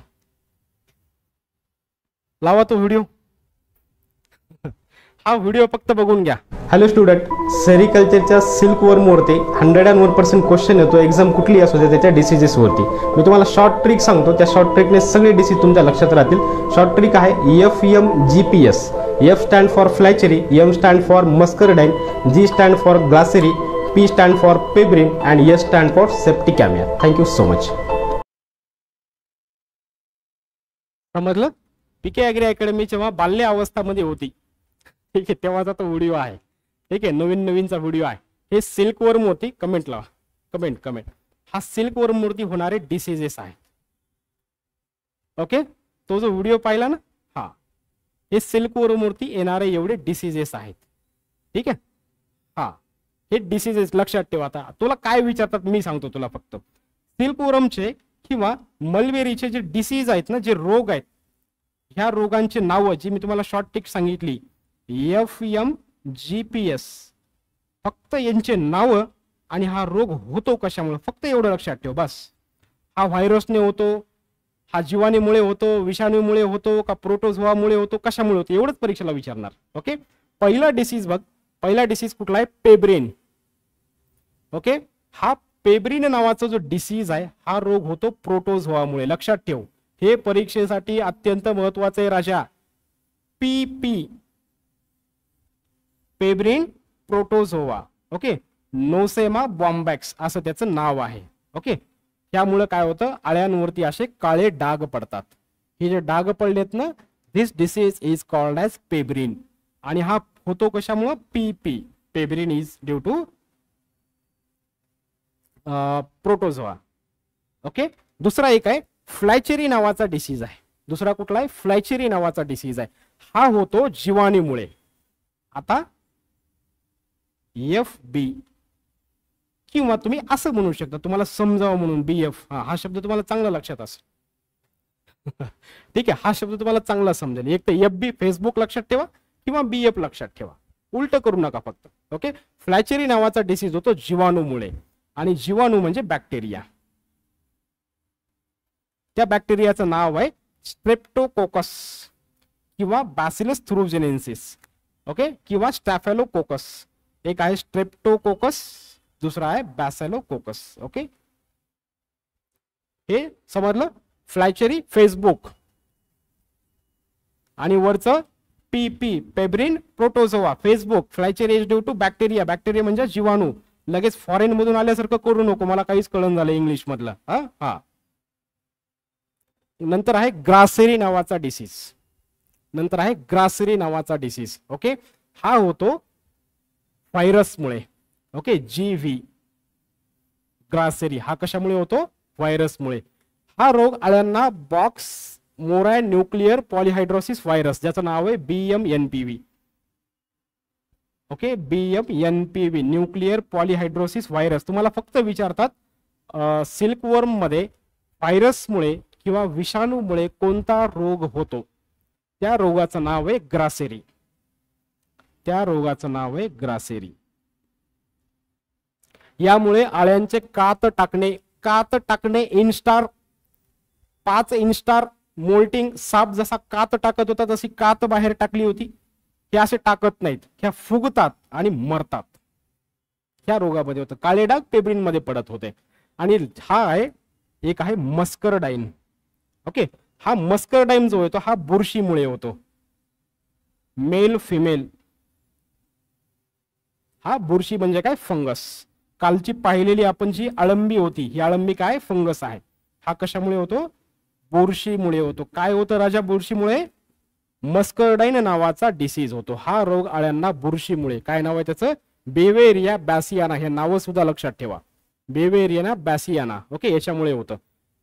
लावा तो व्हिडिओ हा व्हिडिओ फक्त बघून घ्या हॅलो स्टुडंट सेरिकल्चरच्या सिल्कवरमवरती hundred and one percent question येतो एक्झाम कुठली असू दे त्याच्या डिसिजेसवरती मी तुम्हाला शॉर्ट ट्रिक सांगतो त्या शॉर्ट ट्रिकने सगळे डिसीज तुमच्या लक्षात राहतील शॉर्ट ट्रिक आहे F M G P S F stand for flacherie M stand for muscardine G stand for grasserie P stand for pebrine and S stand for safety thank thank you so much समजलं P K agri academy जेव्हा बाल्य अवस्थामध्ये होती ठीक आहे तेव्हाचा तो video आहे ठीक आहे नवीन नवीनचा व्हिडिओ आहे हे सिल्क वर्म होती कमेंट लावा कमेंट कमेंट हा सिल्क वर्म मूर्ती होणारे डिसिजेस आहेत ओके तो जो व्हिडिओ पाहिला ना हा हे सिल्क वर्म मूर्ती येणारे एवढे डिसिजेस आहेत ठीक आहे हा हे डिसिजेस लक्षात ठेवा आता तुला काय विचारतात मी सांगतो तुला फक्त सिल्क वरमचे किंवा मलबेरीचे जे डिसीज आहेत ना जे रोग आहेत ह्या रोगांची नावं जी मी तुम्हाला शॉर्ट टिक सांगितली F M G P S फक्त यांचे नावं आणि हा रोग होतो कशामुळे फक्त एवढं लक्षात ठेव बस हा व्हायरसने होतो हा जीवाणीमुळे होतो विषाणूमुळे होतो का प्रोटोझोआमुळे होतो कशामुळे होतो एवढंच परीक्षेला विचारणार ओके पहिला डिसीज बघ पहिला डिसीज कुठला आहे पेब्रेन ओके हा पेब्रिन नावाचा जो डिसीज आहे हा रोग होतो प्रोटोझोआमुळे लक्षात ठेव हे परीक्षेसाठी अत्यंत महत्वाचं आहे राजा P P pebrine protozoa okay nosema bombyx असं त्याचं नाव आहे ओके त्यामुळं काय होतं आळ्यांवरती असे काळे डाग पडतात हे जे डाग पडलेत ना this disease is called as pebrine आणि हा होतो कशामुळं P P pebrine is due to protozoa okay दुसरा एक आहे फ्लॅचेरी नावाचा डिसीज आहे दुसरा कुठला आहे फ्लॅचेरी नावाचा डिसीज आहे हा होतो जीवाणीमुळे आता एफ बी किंवा तुम्ही असं म्हणू शकता तुम्हाला समजावं म्हणून बी एफ हा हा शब्द तुम्हाला चांगला लक्षात असेल ठीक आहे हा शब्द तुम्हाला चांगला समजेल एक तर एफ बी फेसबुक लक्षात ठेवा किंवा बी एफ लक्षात ठेवा उलट करू नका फक्त ओके फ्लॅचेरी नावाचा डिसीज होतो जीवाणूमुळे आणि जीवाणू म्हणजे बॅक्टेरिया त्या बॅक्टेरियाचं नाव आहे स्ट्रेप्टोकोकस किंवा बॅसिलस थ्रुजेनेन्सिस ओके किंवा स्टॅफेलोकोकस एक आहे स्ट्रेप्टोकोकस दुसरा आहे बॅसेलोकोकस ओके हे समजलं फ्लायचेरी फेसबुक आणि वरचं P P pebrine protozoa Facebook flacherie is due to bacteria bacteria म्हणजे जीवाणू लगेच फॉरेन मधून आल्यासारखं करू नको मला काहीच कळून झालं इंग्लिश मधलं हा हा नंतर आहे ग्रासेरी नावाचा डिसीज नंतर आहे ग्रासेरी नावाचा डिसीज ओके हा होतो व्हायरसमुळे ओके जी व्ही ग्रासेरी हा कशामुळे होतो व्हायरसमुळे हा रोग आळ्यांना bombyx mori nuclear polyhedrosis virus ज्याचं नाव आहे B M N P V okay B M N P V nuclear polyhedrosis virus तुम्हाला फक्त विचारतात सिल्कवर्ममध्ये व्हायरसमुळे किंवा विषाणूमुळे कोणता रोग होतो त्या रोगाचं नाव आहे ग्रासेरी त्या रोगाचं नाव आहे ग्रासेरी यामुळे आळ्यांचे कात टाकणे कात टाकणे इनस्टार पाच इनस्टार मोल्टिंग साप जसा कात टाकत होता तशी कात बाहेर टाकली होती हे असे टाकत नाहीत ह्या फुगतात आणि मरतात ह्या रोगामध्ये होतं काळे डाग पेबरीनमध्ये पडत होते आणि हा आहे एक आहे मस्करडाईन ओके हा मस्करडाईन जो होतो हा बुरशीमुळे होतो मेल फिमेल हा बुरशी म्हणजे काय फंगस कालची पाहिलेली आपण जी अळंबी होती ही अळंबी काय फंगस आहे हा कशामुळे होतो बुरशीमुळे होतो काय होतं राजा बुरशीमुळे मस्कर्डाईन नावाचा डिसीज होतो हा रोग आळ्यांना बुरशीमुळे काय नाव आहे त्याचं बेवेरिया बॅसियाना हे नावं सुद्धा लक्षात ठेवा बेवेरियाना बॅसियाना ओके याच्यामुळे होतं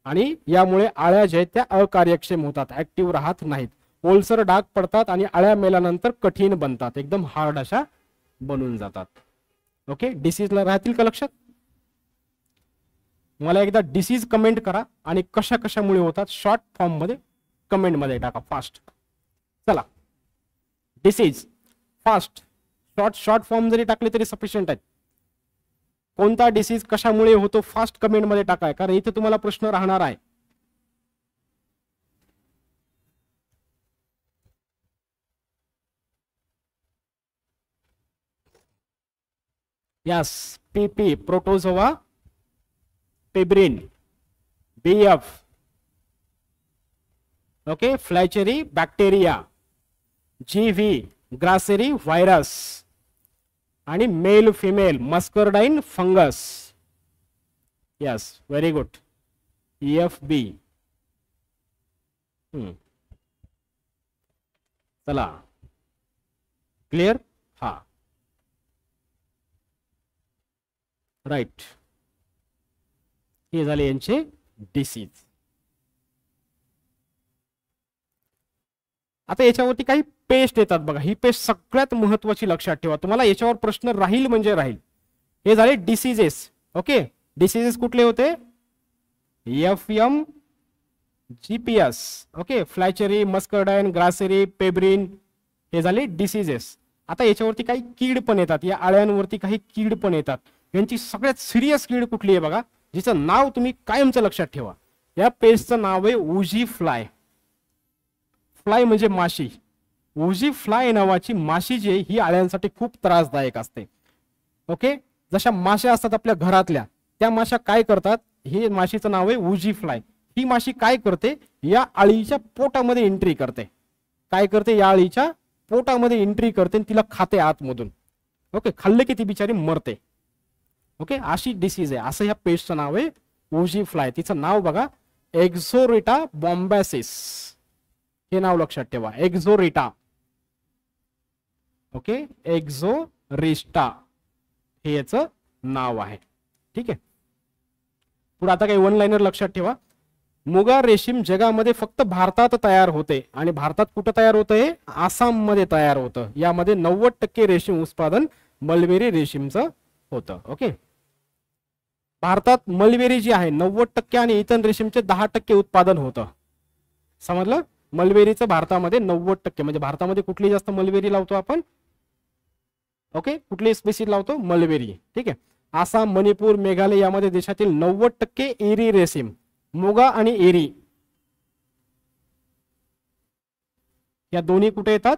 आणि यामुळे आळ्या ज्या आहेत त्या अकार्यक्षम होतात ऍक्टिव्ह राहत नाहीत ओलसर डाग पडतात आणि आळ्या मेल्यानंतर कठीण बनतात एकदम हार्ड अशा बनून जातात ओके डिसीजला राहतील का लक्षात मला एकदा डिसीज कमेंट करा आणि कशा कशामुळे होतात शॉर्ट फॉर्ममध्ये कमेंटमध्ये टाका फास्ट चला disease fast short short form जरी टाकले तरी सफिशियंट आहेत कोणता डिसीज कशामुळे होतो फास्ट कमेंटमध्ये टाकाय कारण इथे तुम्हाला प्रश्न राहणार आहे yes P P protozoa pebrine B F okay flacherie bacteria G V grasserie virus आणि male female muscardine fungus yes very good F B चला क्लिअर हा राईट हे झाले यांचे डिसीज आता याच्यावरती काही पेस्ट येतात बघा ही पेस्ट सगळ्यात महत्वाची लक्षात ठेवा तुम्हाला याच्यावर प्रश्न राहील म्हणजे राहील हे झाले डिसिजेस ओके डिसिजेस कुठले होते F M G P S okay flacherie muscardine grasserie pebrine हे झाले डिसिजेस आता याच्यावरती काही कीड पण येतात या आळ्यांवरती काही कीड पण येतात यांची सगळ्यात सिरियस कीड कुठली आहे बघा जिचं नाव तुम्ही कायमचं लक्षात ठेवा या पेस्टचं नाव आहे उजी फ्लाय फ्लाय म्हणजे माशी उजी फ्लाय नावाची माशी जी आहे ही आळ्यांसाठी खूप त्रासदायक असते ओके जशा माश्या असतात आपल्या घरातल्या त्या माश्या काय करतात हे माशीचं नाव आहे उजी फ्लाय ही माशी काय करते या आळीच्या पोटामध्ये एंट्री करते काय करते या आळीच्या पोटामध्ये एंट्री करते आणि तिला खाते आतमधून ओके खाल्ले की ती बिचारी मरते ओके अशी डिसीज आहे असं ह्या पेस्टचं नाव आहे ओजी फ्लाय तिचं नाव बघा एक्झोरिटा बॉम्बॅसिस हे नाव लक्षात ठेवा एक्झोरिटा ओके एक्झोरिस्टा हे याच नाव आहे ठीक आहे पुढे आता काही वन लाईनर लक्षात ठेवा मुगा रेशीम जगामध्ये फक्त भारतात तयार होते आणि भारतात कुठं तयार होतं हे आसाममध्ये तयार होतं यामध्ये नव्वद टक्के रेशीम उत्पादन मलबेरी रेशीमचं होतं ओके भारतात मलबेरी जी आहे नव्वद टक्के आणि इतर रेशीमचे दहा टक्के उत्पादन होतं समजलं मलबेरीचं भारतामध्ये नव्वद टक्के म्हणजे भारतामध्ये कुठली जास्त मलबेरी लावतो आपण ओके कुठली स्पेसिस लावतो मलबेरी ठीक आहे आसाम मणिपूर मेघालय यामध्ये देशातील नव्वद टक्के एरी रेशीम मुगा आणि एरी या दोन्ही कुठे येतात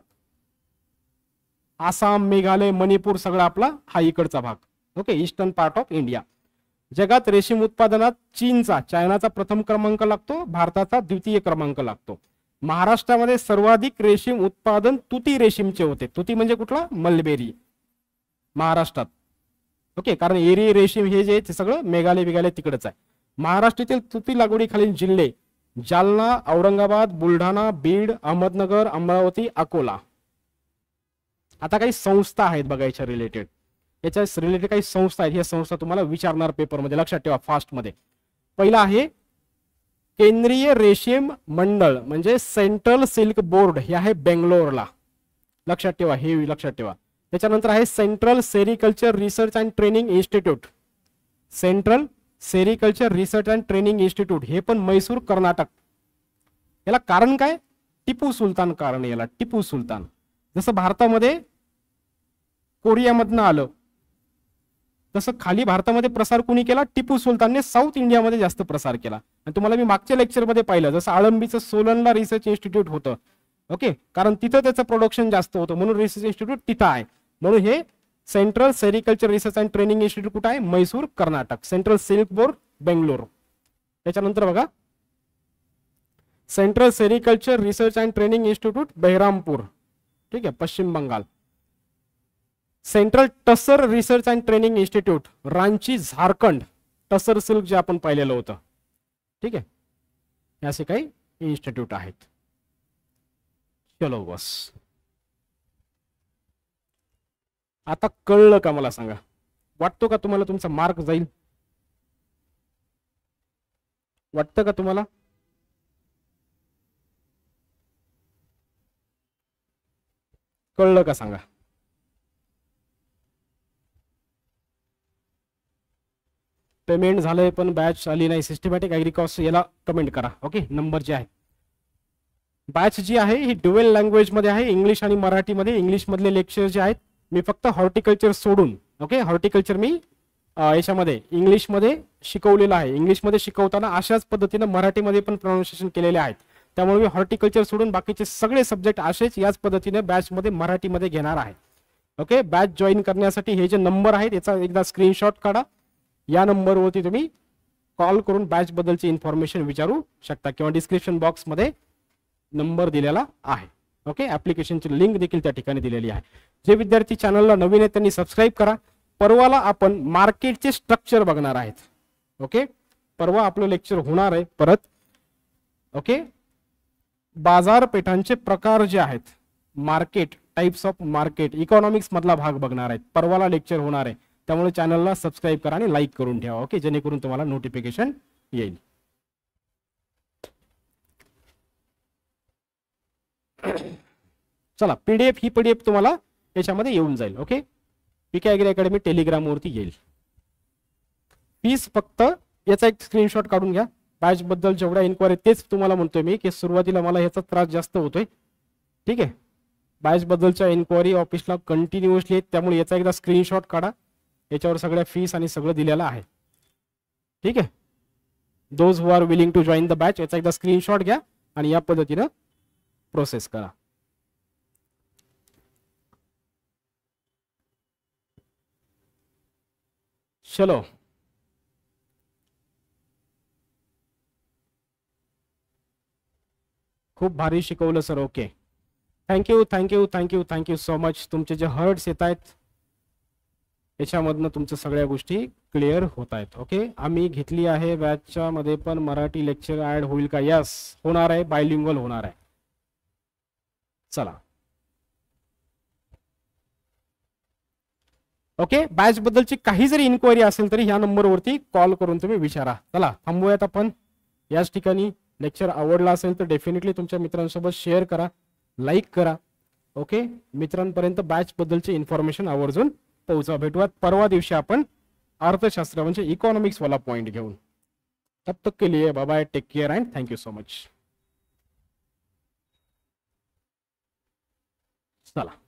आसाम मेघालय मणिपूर सगळा आपला हा इकडचा भाग okay eastern part of India जगात रेशीम उत्पादनात चीनचा चायनाचा प्रथम क्रमांक लागतो भारताचा द्वितीय क्रमांक लागतो महाराष्ट्रामध्ये सर्वाधिक रेशीम उत्पादन तुती रेशीमचे होते तुती म्हणजे कुठला मलबेरी महाराष्ट्रात ओके कारण एरी रेशीम हे जे ते सगळं मेघालय बिघालय तिकडच आहे महाराष्ट्रातील तुती लागवडीखालील जिल्हे जालना औरंगाबाद बुलढाणा बीड अहमदनगर अमरावती अकोला आता काही संस्था आहेत बघायच्या रिलेटेड याच्या रिलेटेड काही संस्था आहेत ह्या संस्था तुम्हाला विचारणार पेपरमध्ये लक्षात ठेवा फास्टमध्ये पहिला आहे केंद्रीय रेशीम मंडळ म्हणजे सेंट्रल सिल्क बोर्ड हे आहे बेंगलोरला लक्षात ठेवा हे लक्षात ठेवा त्याच्यानंतर आहे central sericulture research and training institute central sericulture research and training institute हे पण मैसूर कर्नाटक याला कारण काय टिपू सुलतान कारण याला टिपू सुलतान जसं भारतामध्ये कोरियामधनं आलं तसं खाली भारतामध्ये प्रसार कुणी केला टिपू सुलतानने साऊथ इंडियामध्ये जास्त प्रसार केला आणि तुम्हाला मी मागच्या लेक्चरमध्ये पाहिलं जसं आळंबीचं सोलनला रिसर्च इन्स्टिट्यूट होतं ओके कारण तिथं त्याचं प्रोडक्शन जास्त होतं म्हणून रिसर्च इन्स्टिट्यूट तिथं आहे म्हणून हे central sericulture research and training institute कुठं आहे Mysore Karnataka central silk board Bangalore त्याच्यानंतर बघा central sericulture research and training institute Baharampur ठीक आहे Paschim Bangal central tasar research and training institute Ranchi Jharkhand tasar silk जे आपण पाहिलेलं होतं ठीक आहे असे काही इन्स्टिट्यूट आहेत चलो बस आता कळलं का मला सांगा वाटतो का तुम्हाला तुमचा मार्क जाईल वाटतं का तुम्हाला कळलं का सांगा पेमेंट झालंय पण बॅच आली नाही सिस्टमॅटिक ॲग्रिकॉस्ट याला कमेंट करा ओके नंबर जे आहे बॅच जी आहे ही ड्युएल लँग्वेजमध्ये आहे इंग्लिश आणि मराठीमध्ये इंग्लिशमधले लेक्चर जे आहेत मी फक्त हॉर्टिकल्चर सोडून ओके हॉर्टिकल्चर मी याच्यामध्ये इंग्लिशमध्ये शिकवलेलं आहे इंग्लिशमध्ये शिकवताना अशाच पद्धतीनं मराठीमध्ये पण प्रोनाऊन्सिएशन केलेले आहेत त्यामुळे मी हॉर्टिकल्चर सोडून बाकीचे सगळे सब्जेक्ट असेच याच पद्धतीने बॅचमध्ये मराठीमध्ये घेणार आहे ओके बॅच जॉईन करण्यासाठी हे जे नंबर आहेत याचा एकदा स्क्रीनशॉट काढा या नंबरवरती तुम्ही कॉल करून बॅच बद्दलची इन्फॉर्मेशन विचारू शकता किंवा डिस्क्रिप्शन बॉक्समध्ये नंबर दिलेला आहे ओके ऍप्लिकेशनची लिंक देखील त्या ठिकाणी दिलेली आहे जे विद्यार्थी चॅनलला नवीन आहेत त्यांनी सबस्क्राईब करा परवाला आपण मार्केटचे स्ट्रक्चर बघणार आहेत ओके परवा आपलं लेक्चर होणार आहे परत ओके बाजारपेठांचे प्रकार जे आहेत market types of market economics मधला भाग बघणार आहेत परवाला लेक्चर होणार आहे त्यामुळे चॅनलला सबस्क्राईब करा आणि लाईक करून ठेवा ओके जेणेकरून तुम्हाला नोटिफिकेशन येईल चला पीडीएफ ही पीडीएफ तुम्हाला याच्यामध्ये येऊन जाईल ओके पीके अॅग्री अकॅडमी टेलिग्रामवरती येईल पीस फक्त याचा एक स्क्रीनशॉट काढून घ्या बद्दल जेवढ्या इन्क्वायरी तेच तुम्हाला म्हणतोय मी की सुरुवातीला मला याचा त्रास जास्त होतोय ठीक आहे बद्दलच्या इन्क्वायरी ऑफिसला कंटिन्युअसली त्यामुळे याचा एकदा स्क्रीनशॉट काढा याच्यावर सगळ्या फीस आणि सगळं दिलेलं ठीक है those who are willing to join the batch याचा एकदा स्क्रीनशॉट घया आणि प्रोसेस करा चलो खूब भारी शिकवल sir okay thank thank you you thank you thank you so much तुम्हें जे हर्ट्स येत याच्यामधनं तुमच्या सगळ्या गोष्टी क्लिअर होत आहेत ओके आम्ही घेतली आहे बॅचच्या मध्ये पण मराठी लेक्चर ऍड होईल का यस होणार आहे बायलिंगल होणार आहे चला ओके बॅच बद्दलची काही जरी इन्क्वायरी असेल तरी ह्या नंबरवरती कॉल करून तुम्ही विचारा चला थांबूयात आपण याच ठिकाणी लेक्चर आवडला असेल तर डेफिनेटली तुमच्या मित्रांसोबत शेअर करा लाईक करा ओके मित्रांपर्यंत बॅच बद्दलची इन्फॉर्मेशन आवर्जून पोहोचा भेटूयात परवा दिवशी आपण अर्थशास्त्र म्हणजे वाला पॉईंट घेऊन तब तक के लिए बाबा take care and thank you so much चला